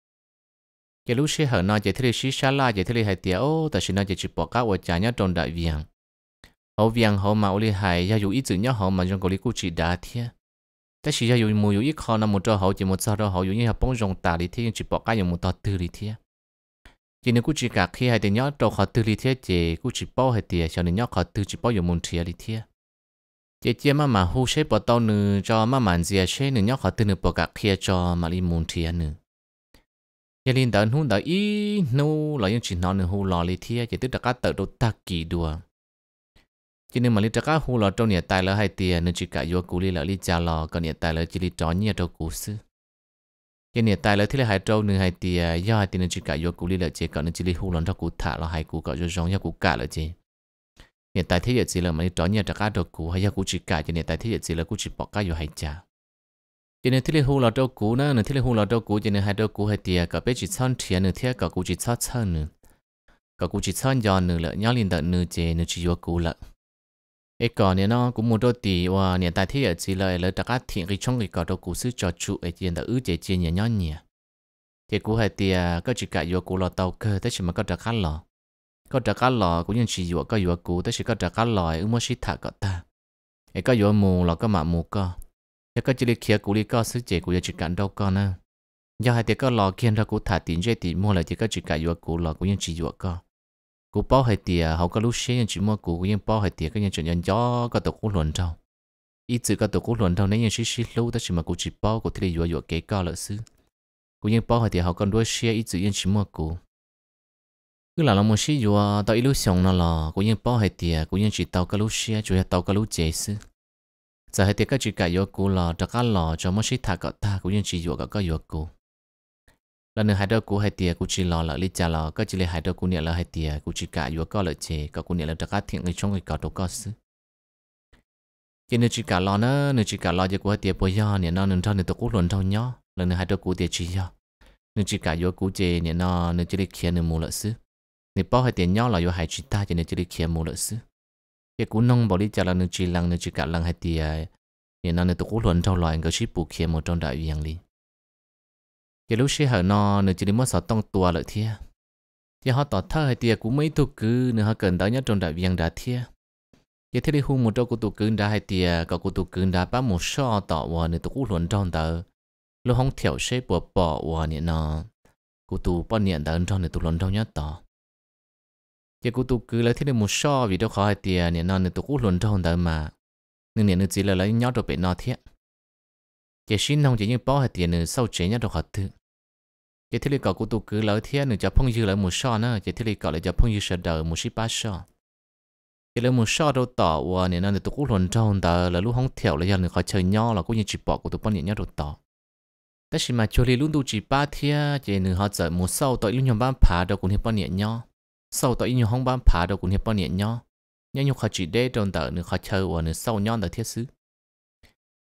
S1: cái lúc xe hở nó chỉ thấy xí xa la chỉ thấy hay tiền ô ta xin nó chỉ chụp bỏ cá vợ trả nhau trôn đại viang họ viang họ mà uli hại gia dụ ít chữ nhớ họ mà trong cổ lý cú chỉ đá thiê tất nhiên gia dụ mù dụ ít khó nằm một chỗ họ chỉ một chỗ đó họ dụ như họ bông rồng tà lý thiê chỉ bỏ cái dụ một tọt tư lý thiê chỉ nếu cú chỉ cả khi hai tiền nhớ trò khó tư lý thiê chỉ cú chỉ bỏ hai tiền cho nên nhớ khó tư chỉ bỏ dụ một thiê lý thiê chỉ chỉ mà mà hú xe bỏ tàu nữ cho mà màn gì xe nữ nhớ khó tư nữ bỏ cả khi cho mà lý một thiê nữ giờ linh đàn hú đàn ý nô là những chuyện nó nữ hú lò lý thiê chỉ tức các tờ đồ ta kỳ đùa chỉ nên mà lý trả các hồ lò trong nhà tài lỡ hai tiền nên chỉ cả vô cú lý lỡ lý trả lò còn nhà tài lỡ chỉ lý chó nhà trâu cú sư cho nhà tài lỡ thì là hai trâu nên hai tiền do hai tiền nên chỉ cả vô cú lý lỡ chỉ còn nên chỉ lý hồ lò trong cú thả lò hai cú cọ cho giống nhau cú cả lỡ chỉ nhà tài thế giờ chỉ là mà lý chó nhà trả các trâu cú hay do cú chỉ cả cho nhà tài thế giờ chỉ là cú chỉ bỏ cá vô hai trả cho nên thế là hồ lò trâu cú nữa nên thế là hồ lò trâu cú cho nên hai trâu cú hai tiền cả bé chỉ chọn tiền nữa thế cả cú chỉ chọn chọn nữa cả cú chỉ chọn giòn nữa lỡ nhau liền tận nữa chế nữa chỉ vô cú lỡ ấy còn nè nó cũng một đôi tí và hiện tại thế ở chỉ là lỡ tất cả thiện cái trong cái cỏ đồ cũng xứ cho chủ ấy tiền đã ứ chế chia nhà nhõm nhỉ thì cũng hay thì có chỉ cả vừa cũ lò tàu cơ tới chỉ mà có tất cả lò có tất cả lò cũng như chỉ vừa có vừa cũ tới chỉ có tất cả lò ứng mới xí thả có ta ấy có vừa mù lò có mà mù có ấy có chỉ là kia cũ đi có xứ chế cũ giờ chỉ cả đâu có nữa do hay thì có lò kia ra cũ thả tiền chế tiền mua lại chỉ có chỉ cả vừa cũ lò cũng như chỉ vừa có cú bao hay tiề hậu có lúc xe chỉ mua cú yên bao hay tiề cái nhân chuyện nhân gió có tổ cú luận đâu ít chữ có tổ cú luận đâu nên nhân sĩ sĩ lâu ta chỉ mà cú chỉ bao cú thì vừa vừa kế cao lợi sư cú yên bao hay tiề hậu còn đuôi xe ít chữ yên chỉ mua cú cứ là lòng muốn sĩ vừa tao ít xong nó là cú yên bao hay tiề cú yên chỉ tao có lúc xe chủ yếu tao có lúc chế sư giờ hay tiề các chỉ cả vừa cú là trả cả lò cho mất sĩ thà cả ta cú yên chỉ vừa cả vừa cú lần nữa hai đứa cũ hai tiề cũ chỉ lo là lý trả lo có chỉ là hai đứa cũ nhẹ là hai tiề cũ chỉ cả vừa có lợi chế có cũ nhẹ là tất cả thiện người trong người có đủ có sự khi nơi chỉ cả lo nữa nơi chỉ cả lo cho cũ hai tiề bồi do nhẹ nó nên cho nên tôi cũ luận thâu nhó lần nữa hai đứa cũ tiề chỉ do nơi chỉ cả vừa cũ chế nhẹ nó nơi chỉ là kia nơi mù lợi sự nơi bao hai tiề nhó là vừa hai chỉ ta cho nên chỉ là kia mù lợi sự cái cũ nông bảo lý trả là nơi chỉ lăng nơi chỉ cả lăng hai tiề nhẹ nó nơi tôi cũ luận thâu loài người chỉ buộc kia một trong đại uyang linh giờ lúc xí hở nó nửa chỉ đi mất sáu tông tua lợi thia giờ họ tỏ thơ hay tia cũng mấy tu cứ nửa họ cần đó nhất trong đại viên đã thia giờ thế đi hung một trâu của tu cứ đã hay tia có của tu cứ đã bắt một số tỏ và nửa tu cú luận trong tờ lúc không thiểu xế bỏ bỏ và nè nó của tu bao niệm đã trong nửa tu luận trong nhất tỏ giờ của tu cứ lấy thế đi một số vì đâu khó hay tia nè nó nửa tu cú luận trong tờ mà nửa nè nửa chỉ là lấy nhau rồi bị nó thia giờ xin không chỉ như bỏ hay tia nửa sau chế nhau rồi khó thứ chỉ thiết lý cậu của tôi cứ lỡ thiên nữa cho phong dư lỡ một so nữa chỉ thiết lý cậu lại cho phong dư sợ đờ một ship ba so chỉ lấy một so đâu tỏ và nên là tôi cũng luận trong đó là lúc không thiểu là giờ nữa khỏi chơi nhau là cũng như chỉ bỏ của tôi bao nhiêu nhau đâu tỏ tất nhiên mà chơi lý luôn tôi chỉ ba thiên chỉ nữa họ chơi một sau tội lúc nhóm ban phá đâu cũng hiệp bao nhiêu nhau sau tội nhóm không ban phá đâu cũng hiệp bao nhiêu nhau nhưng họ chỉ để trong đó nữa họ chơi và nữa sau nhau là thiết xứ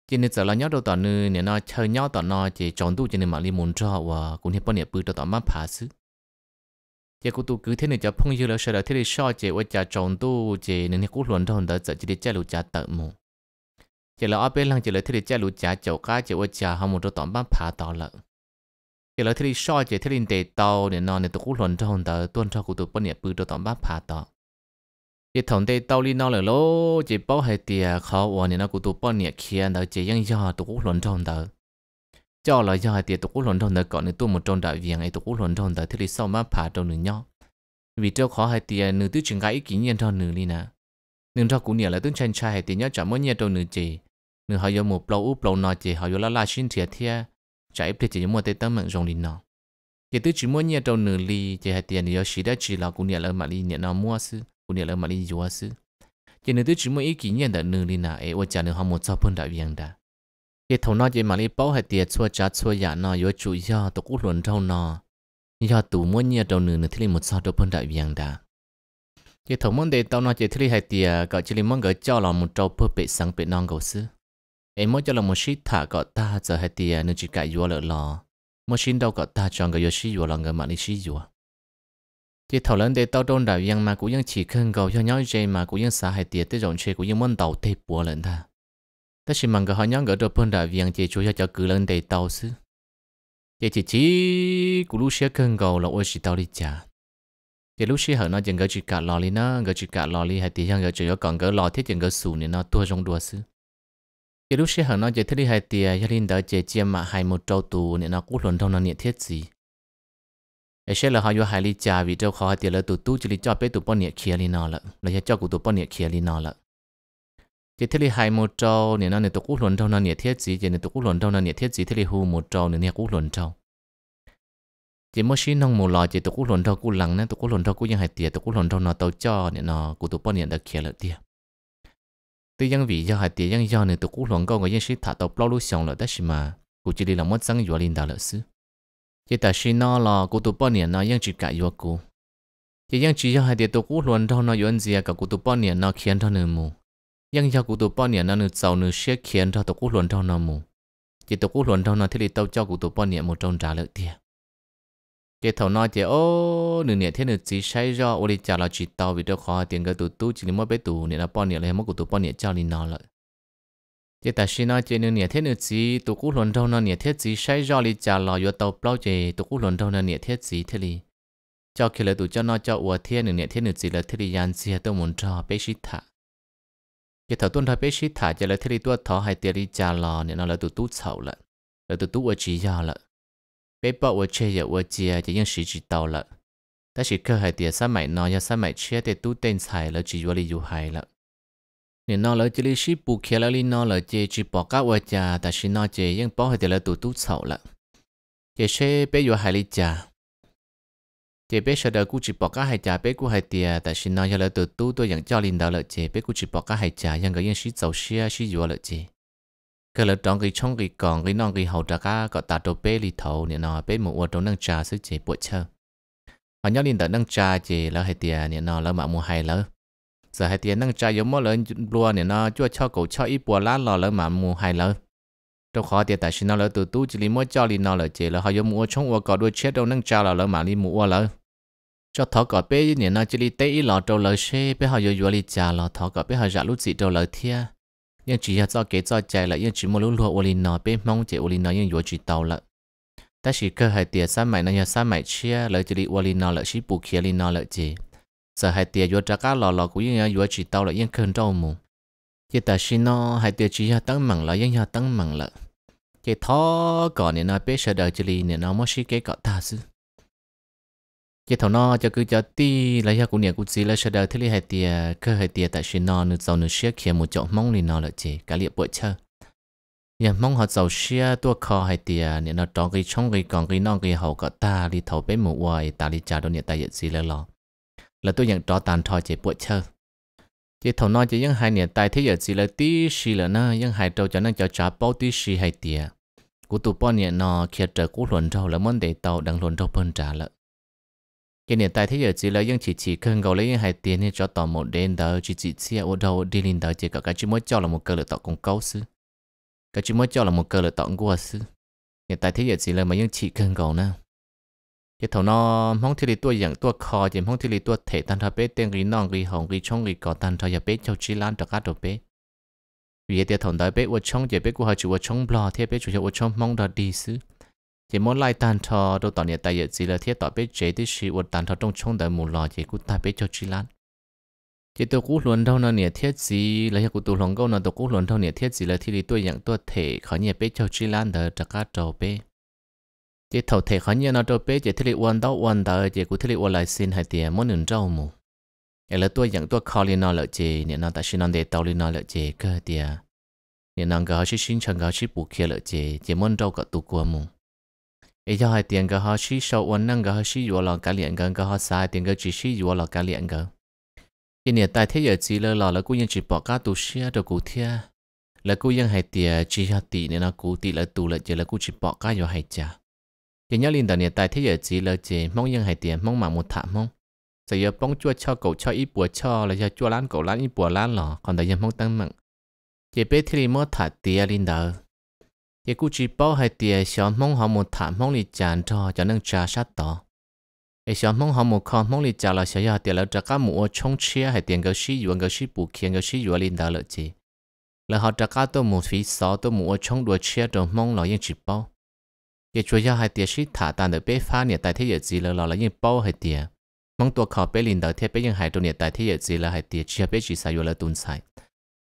S1: chỉ nên giờ là nhau đâu tỏ nư nè nó chơi nhớ tỏ nó chỉ chọn tu chỉ nên mà li muốn cho và cũng hiệp bọn nè bự cho tỏ mắt phá xứ chỉ cô tu cứ thế này cho phong dư là sợ là thế này so chỉ với cha chọn tu chỉ nên cú luận thôi đó giờ chỉ để chơi lũ chả tự mù chỉ là ở bên lăng chỉ là thế này chơi lũ chả chậu cá chỉ với cha ham một đôi tỏ mắt phá tỏ lợ chỉ là thế này so chỉ thế này để tàu nè nó nên tụ cú luận thôi đó tuân theo cô tu bọn nè bự cho tỏ mắt phá tỏ 一同地道理拿了咯，这包还的靠我呢那个多半年看到这样呀，多乱撞的。叫了呀，的多乱撞的，搞你多么撞的，原来多乱撞的，这里扫码爬到你呀。vì cho khó hay tiền nữ tư chừng cái ý kiến nhân cho nữ đi nè nữ cho cũng nhớ là tướng chân trai hay tiền nhớ chả mỗi nhớ đâu nữ chị nữ họ yêu một lâu úp lâu nọ chị họ yêu la la xin thiệt thiệt chả ít thì chỉ mua tê tâm mệnh rồng đi nọ chị tư chỉ mỗi nhớ đâu nữ đi chị hay tiền yêu xí đã chỉ là cũng nhớ là mà đi nhớ nào mua sư cũng nè là mà đi chúa sư cho nên tôi chỉ muốn ý kiến niệm đã nương đi nà ấy ở cha nương họ một sao phân đại viên đã cái thầu nó chỉ mà đi bảo hay tiệt xua chát xua giả nó yếu chủ do tôi cũng luận trâu nó do tụ muốn nhớ đầu nương thì một sao đâu phân đại viên đã cái thầu mong để tao nó chỉ thì hay tiệt gọi chỉ mong gọi cho là một trâu bơ bể sáng bể non cầu sư em muốn cho là một sĩ thả gọi ta giờ hay tiệt nương chỉ cái yếu lợ lò một sĩ đâu gọi ta chọn cái yếu sĩ yếu là người mà đi sĩ yếu thì thảo luận để tao đôn đạo yang mà cũng cũng ยัง chỉ cần cầu cho nhau chơi mà cũng xã hội tiệt tới rộng chơi cũng ยัง muốn đầu thế bùa lên ta tất nhiên mình có họ nhóm gỡ được phân đạo yang chỉ chú cho cho cử lên để tao xứ chỉ chỉ chỉ cũng lúc sẽ cần cầu là ôi chỉ tao đi trả thì lúc xưa nó chừng gỡ chỉ cả lò li nó gỡ chỉ cả lò li hay thì chừng gỡ chỉ còn gỡ lò thế chừng gỡ sù nên nó tua trong đua xứ thì lúc xưa nó chỉ thấy đi hay thì gia đình đỡ chỉ chia mà hay một trâu tù nên nó cũng luận thông nó niệm thiết gì ai sẽ là họ vừa hài lý trả vì đâu khó tiền là tụ tu chỉ lý cho bé tụ bao nhiêu kia nào lợ là cho cụ tụ bao nhiêu kia nào lợ cái thế lý hài một trâu nè nó nè tụ cú trâu nó nè gì nè tụ cú luận trâu nó nè gì thế lý hù một trâu nè nè cú trâu chỉ mới xin nông một lò chỉ tụ cú trâu cú lằng nè tụ cú luận trâu cú ยัง hài tiền tụ cú luận trâu nó tàu cho nè nó cụ bao nhiêu đặc kia lợ tiền tuy dân vị do hài tiền dân do nè tụ cú luận câu người dân sĩ tàu bao lúc xong lợ đó mà cụ chỉ lý là mất răng vừa linh đạo lợ chỉ ta xin nó là cô tụ bao vẫn chỉ cả yêu cô chỉ ยัง chỉ cho hai đứa tụ cũ luôn đó nó yên gì cả cô tụ bao niên nó khiến cho nên mù vẫn cho cô tụ bao niên nó được sau được sẽ khiến cho tụ cũ luôn đó nó mù chỉ tụ cũ luôn đó nó thì đi tao cho cô tụ bao niên một trong trả lời tiền chỉ thầu nó chỉ ô nửa niệm thế nửa chỉ sai do ô đi trả lời chỉ tao vì đâu khó tiền cái tụ tụ chỉ mới biết tụ niệm là bao niên là mất của tụ bao niên cho đi nó lợi chỉ ta xin nói chuyện nửa thiết nửa chỉ tụ cú luận đâu nửa thiết chỉ sai do lý trả lò yo tàu bao chỉ tụ cú luận đâu nửa thiết chỉ thế li cho khi là tụ cho nó cho ủa thiên nửa thiết nửa chỉ là thiết li yan chỉ tôi muốn cho bé sĩ thả cái thầu tuân thọ bé sĩ thả cho là thiết li tua thọ hay tiền lý trả lò nửa nó là tụ tú sầu lợ là tụ tú ủa chỉ do lợ bé bỏ ủa chơi giờ ủa chia à, chỉ những sĩ chỉ tàu lợ ta chỉ cơ hay tiền sao mày nói ya sao mày chia thì tú tên xài là chỉ vô lý dù hay lợ kia chỉ 你那了这里是不开了哩，那了这只报告我家，但是那这应报还得了都都草了，也是别有海里家。这别晓得估计报告还家，别估还爹，但是那要了都都都养教领导了这，别估计报告还家，应该应是走些是有了这。cái là trong cái trong cái còn cái non cái hậu trà cá có tạt đầu bê lì thầu nè nó bê một ô trong năng trà sức chế bộ chơi họ nhớ liên tới năng trà chế là hay tiền nè nó là mà mua hài lỡ giờ hai tiền năng trai giống mỗi lần lúa này nó chua cho cổ cho ít bùa lá lò lỡ mà mù hai lỡ trong khó tiền tại xin nó lỡ từ tu chỉ lý mỗi cho lý nó lỡ chỉ là họ giống mua chung ua cọ đuôi chết đâu năng trai lò lỡ mà lý mua ua lỡ cho thọ cọ bé này nó chỉ lý tê ít lò trâu lỡ xe bé họ giống vua lý trà lò thọ cọ bé họ dạ lúc gì trâu lỡ thia nhưng chỉ là do kế do chạy là nhưng chỉ mua lúc lúa ua lý nó bé mong chỉ ua lý nó nhưng vua chỉ tàu lỡ ta chỉ cơ hai tiền sa mày nó nhà sa mày chia lỡ chỉ lý ua lý nó lỡ chỉ bù kia lý nó lỡ chỉ sợ hai tiền vừa trả cá lò lò cũng yên vừa chỉ tàu là yên cơn trâu mù chỉ ta xin nó hai tiền chỉ tăng mặn là yên tăng mặn là chỉ thó còn nên nó biết sợ đời chỉ li nên nó mới xí cái cọ ta chứ chỉ thầu nó cho cứ cho ti là ya cũng nhiều cũng gì là sợ đời thế li hai tiền cơ hai tiền tại xin nó nửa giàu nửa xía kia một chỗ mong li nó là chỉ cả liệp bội chơi nhà họ giàu xia tua kho hay tiền nên nó trong cái trong cái còn cái non cái hậu cả ta đi thầu bé mù hoài ta đi trả đồ nhà ta nhận gì là là tôi nhận trò tàn trò chế bộ chờ chế thầu nói chế những hai niệm tài thế giới chỉ là tí xì là nó những hai trâu cho nó cho trả bao tí xì hay tiền của tụ bao niệm nó khiết trở cú luận trâu là món để tàu đang luận trâu bên trả lợ cái niệm tài thế giới chỉ là những chỉ chỉ cần gầu lấy những hai tiền thì cho tàu một đến đó chỉ chỉ xe ô đầu đi lên đó chỉ cả cái chỉ mới cho là một cơ lợi tàu cùng câu sư cái chỉ mới cho là một cơ lợi tàu của sư niệm tài thế giới chỉ là mà những chỉ cần gầu nào cái thầu nó mong thì tua dạng tua kho chỉ mong thì thể tan thà bé tên gì non gì hồng gì trong gì có tan thà giờ bé châu cho cá đồ bé vì thế thầu đó bé uất trong giờ bé của họ chịu uất trong bò thế bé chủ yếu uất mong đó đi xứ chỉ muốn lại tan thà đồ tỏ nhà tài giờ gì là thế tỏ bé chế thì sự uất tan thà trong trong đời mù lò chỉ của ta bé châu chi lan chỉ tôi cú luận đâu nó thiết gì là của tôi lòng câu nó tôi cú luận đâu nhà thiết gì là thì tua dạng tua thể khỏi nhà bé châu chi lan đó cho đồ bé chỉ thầu thể khó nhau nó đâu bé chỉ thiết lập quan đó quan đó chỉ cũng thiết lập lại xin hay tiền muốn nâng trâu mù ở là tôi nhận tôi khó lên nó lợi chỉ nên nó ta xin nó để tàu lên nó lợi chỉ cơ tiền nên nó có chỉ xin chẳng có chỉ bù kia lợi chỉ chỉ muốn trâu cả tụ qua mù ấy cho hai tiền cái họ chỉ sau quan năng cái họ chỉ vừa lòng cái liền gần cái họ sai tiền cái chỉ xí vừa lòng cái liền gần chỉ nên tại thế giờ chỉ lơ lò là cũng nhân chỉ bỏ cả tụ xe rồi cũng thia là cũng nhân hai tiền chỉ hai tỷ nên nó cũng tỷ là tụ là chỉ là cũng chỉ bỏ cả vào hai cha chỉ nhớ linh đạo nhiệt tại thế giới chỉ là chỉ mong nhân hải tiền mong mà một thả mong giờ giờ bông chua cho cậu cho ít bùa cho là giờ chua lán cậu lán ít bùa lán lò còn tại giờ mong tăng mặn chỉ biết thì mơ thả tiền linh đạo chỉ cứ chỉ bảo hải tiền sợ mong họ một thả mong lì chán cho cho nâng trả sát tỏ ai sợ mong họ một con mong lì chả là sợ giờ tiền là trả cá mũ chống chia hay tiền cái sử dụng cái sử bù kiện cái sử yuan linh đạo lợi chỉ là họ trả cá tôi một phí sáu tôi mũ chống đuổi chia rồi mong là yên chỉ bảo ye chúa ya hai tia shi thả tàn được bé phá nè tại thế giới là lo là những bao hai tia mong tua khó bé linh đời thế bé những hai trong nè tại thế giới là hai tia chia bé chỉ sai vô là tuân sai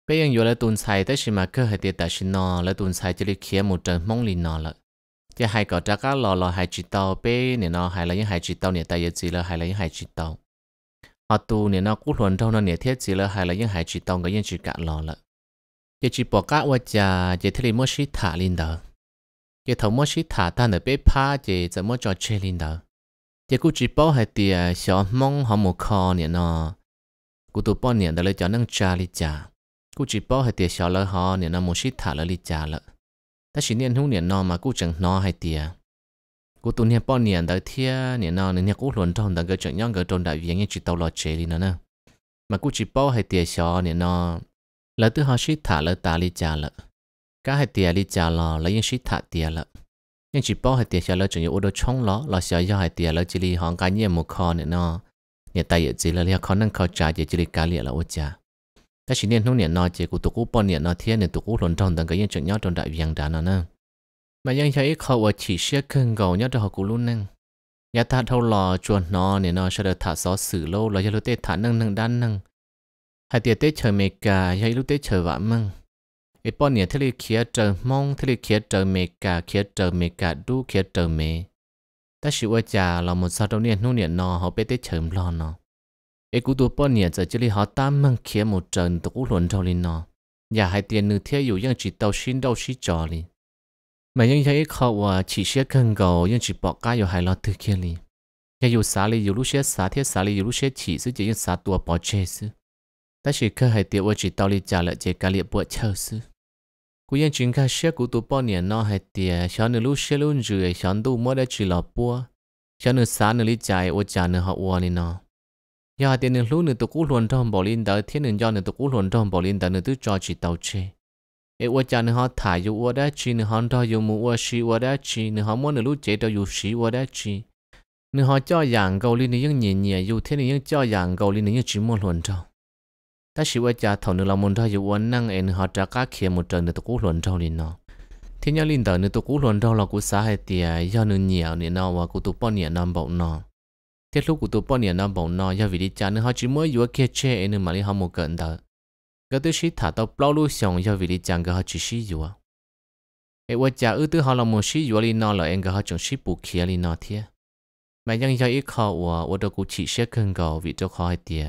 S1: bé những vô là tuân sai tới khi mà cơ hai tia tại sinh nó là tuân sai chỉ được một trận mong linh nó là chỉ hai cọ trắc cá lo lo chỉ tàu bé nè nó hai là những hai chỉ tàu nè tại giới là hai là những hai chỉ tàu họ tu nè nó cút luận trong nó thiết gì là hai là những hai chỉ tàu cái những chỉ cả lo là chỉ chỉ bỏ cá qua trà chỉ thế thì mới shi thả linh đời cái thầu mua sĩ thả ta nở bé pha thì giờ mua cho chơi lên đó giờ cũng chỉ bảo hai tiền 小梦好冇靠呢喏，古都半年的了叫能家里家，古只包还点小了好呢，那冇事他了里家了，但是年后年喏嘛，古整孬还点，古都年半年的天年喏，人家古轮通的个整样个中大原因只到了这里了呢，嘛古只包还点小年喏，了都好事他了打里家了。cá hay tiệt đi chả lò lấy những sĩ thả tiệt lợ nhưng chỉ bao hay tiệt chả lợ chỉ như ô đồ chống lọ là sợ do hay tiệt lợ chỉ li hàng cá nhiều một kho nữa nó nhà tài vậy gì là li khả năng khó trả chỉ chỉ li cá liệt là ô chả ta chỉ nên hôm nay nó chỉ cụ tụ cụ bao niệm nọ thiên nên tụ cụ luận trong tầng cái những chuyện nhau trong đại viện đã nó nè mà những cái khó ở chỉ sẽ cần gầu nhau cho họ cụ luôn năng nhà ta thâu lò chuồn nọ nên nọ sẽ được thả gió xử lâu là cho lúc tết thả năng năng đan năng hay tiệt tết trời mệt cả hay lúc tết trời vã măng อีปอนเนี่ยที่เขียเจอมองที่เขียเจอเมกาเขียเจอเมกาดูเขียเจอเมแต่ชิวจ่าเราหมดซาตรงเนี่ยนู่นเนี่ยนอเขาไปได้เฉิมรอนเนาะไอ้กูตัวปอนเนี่ยจะจิลิเขาตามมังเขียหมดเจอตัวกูหล่นเท่าลินเนาะอย่าให้เตียนนึกเที่ยวอยู่ยังจิตเตาชินเตาชิจอลิมันยังใช้เขาว่าฉีเชี่ยเกินเก่ายังจิบอกก้าอยู่หายเราตึกเขียลิยังอยู่สาลีอยู่ลูกเชี่ยสาเทียสาลีอยู่ลูกเชี่ยฉีซึ่งจะยังสาตัวปอเชซึ่งแต่ชิเคยให้เตียวว่าจิตเตาลิจ่าละเจกาเลียปวดเช่าซึ่ง cú yên chính ca xe cú tu bao nhiêu nó hay tiề cho nên lúc xe luôn rửa cho nên đủ được chỉ là bua cho nên sáng nên lý chạy ô chả nên họ uo nên nó giờ tiền nên lúc nên tụ cú luôn trong bảo linh tới thiên nên giờ nên tụ cú luôn trong bảo linh tới nên tụ cho chỉ tàu chê ê ô chả nên học thải dù ô đã chỉ nên học cho dù mua ô xí ô đã chỉ nên học muốn nên lúc chế cho dù xí ô đã chỉ nên học cho dạng cầu linh nên những nhẹ nhẹ dù thế nên những cho dạng cầu linh nên những chỉ mua luôn trong ta chỉ ว่าจะถอนเรามุนทอยู่วันนั่งเอ็นหาจะก้าเขียมุดเจอเนื้อตะกู้หลวนเราลินเนาะที่นี่ลินเตอเนื้อตะกู้หลวนเราเรากูสาเหตุเตียย่อเนื้อเหนียวเนี่ยเนาะว่ากูตุป้อนเนี่ยนำบอกเนาะเทียลูกกูตุป้อนเนี่ยนำบอกเนาะย่อวิริจาเนื้อหาจิเมื่ออยู่ว่าเคียเชเอ็นเนื้อมาลิฮามุเกินเตอก็ตัวชีถาตัวเปล่าลูกสองย่อวิริจังก็หาจิชีอยู่อ่ะเอว่าจะอือตัวหาเราโมชีอยู่ลินเนาะเลยเอ็นก็หาจงชีปูเขียลินเนาะเทียแม้ยังย่ออีกข้อว่าว่าตัวกูชีเชื่อเกินก็วิจารณ์ข้อให้เตีย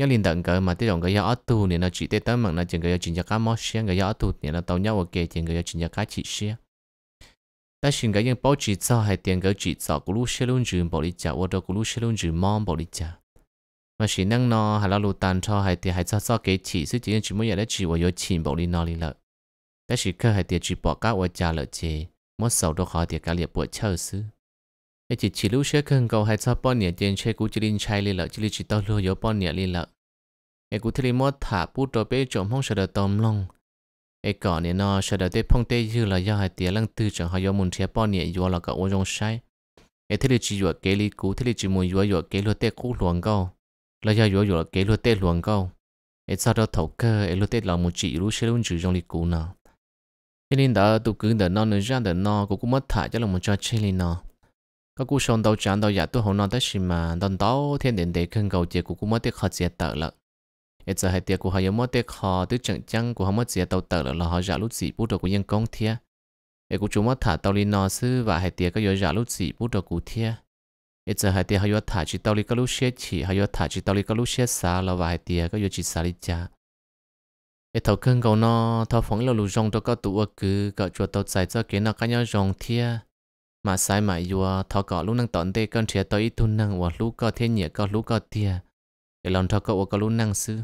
S1: nhớ liên tận cỡ mà tiếp dòng cái do tu này nó chỉ tới tới mặn nó chừng cái do chỉnh cho cá mót xe cái do tu này nó tàu nhau ok chừng cái do chỉnh cho cá chỉ xe ta xin cái những bảo chỉ cho hay tiền cái chỉ cho cú lúc xe luôn chừng bảo đi chả hoặc là cú lúc xe luôn chừng mong bảo đi chả mà xin năng nó hay là lụt tan cho hay thì hay cho cho cái chỉ suy chỉ chỉ muốn vậy đó chỉ hoặc là chỉnh bảo đi nó đi lợ ta xin cái hay tiền chỉ bỏ cá ô chả lợ chê mót sầu đâu khó thì cái liệt bộ chơi xứ ấy chỉ chỉ lúc xưa cần cầu hai sao bọn nhẹ tiền chơi cú chỉ linh chai li chỉ li chỉ tao lừa yếu bọn nhẹ li lợ ấy cú thì mót thả bút đồ bê trộm không sợ đợt tôm long ấy cỏ nè sợ đợt tê phong tê dư là do hai tiền lăng tư chẳng họ do muốn chia bọn nhẹ yếu là cả ô trong sai ấy thì chỉ yếu kế li cú thì chỉ muốn yếu yếu kế lừa tê cú luồng câu là do yếu yếu kế lừa tê luồng câu ấy sau đó thầu cơ ấy lừa tê là chỉ lúc xưa luôn chữ trong li cú nào nên đó tụ cứ đợt nó nữa ra đợt nó cũng mất thả cho là một cho chơi li nó các cụ sống đầu trán đầu giả tôi không non tới xí mà đòn đó thiên đình để khưng cầu chế của cụ mất tiếc khó chế tợ lợ ít giờ hai tiếc của họ mất tiếc khó tức chẳng chăng của họ mất chế tàu tợ lợ là họ giả lúc gì bút đầu của nhân công thia ít cú chúng mất thả tàu lên nọ sư và hai tiếc có yếu giả lúc gì bút đầu của thia ít giờ hai tiếc họ yếu thả chỉ tàu lên các lúc xe chỉ họ yếu thả chỉ tàu lên các lúc xe xa là và hai tiếc có yếu chỉ xa đi cha ít thầu khưng cầu nó thầu phóng lâu lù rong đó có tụ ở cứ cỡ chuột tàu chạy cho kiến nó cá nhau rong thia mà sai mà vừa à, thọ cọ lúc năng tận tê con trẻ tới tu năng và lúc có thiên nhiệt có lúc có tia để lòng thọ cọ và có lúc năng sư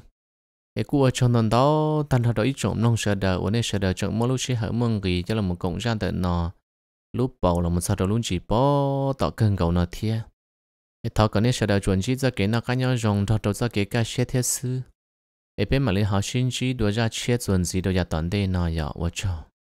S1: để cua trong nó đó tan thọ đó ít trộm nông sợ đời và nên sợ đời trộm mỗi lúc sẽ hở mông gì cho là một cổng gian tận nọ lúc bầu là một sao đó luôn chỉ bỏ tọ cơn cầu nọ thia để thọ cọ nên sợ đời chuẩn chỉ ra cái nó cá nhau rồng thọ đầu ra cái cái xe thiết sư để bên mà lấy họ sinh chỉ đua ra chết chuẩn gì đâu ra tận tê nọ dọ và cho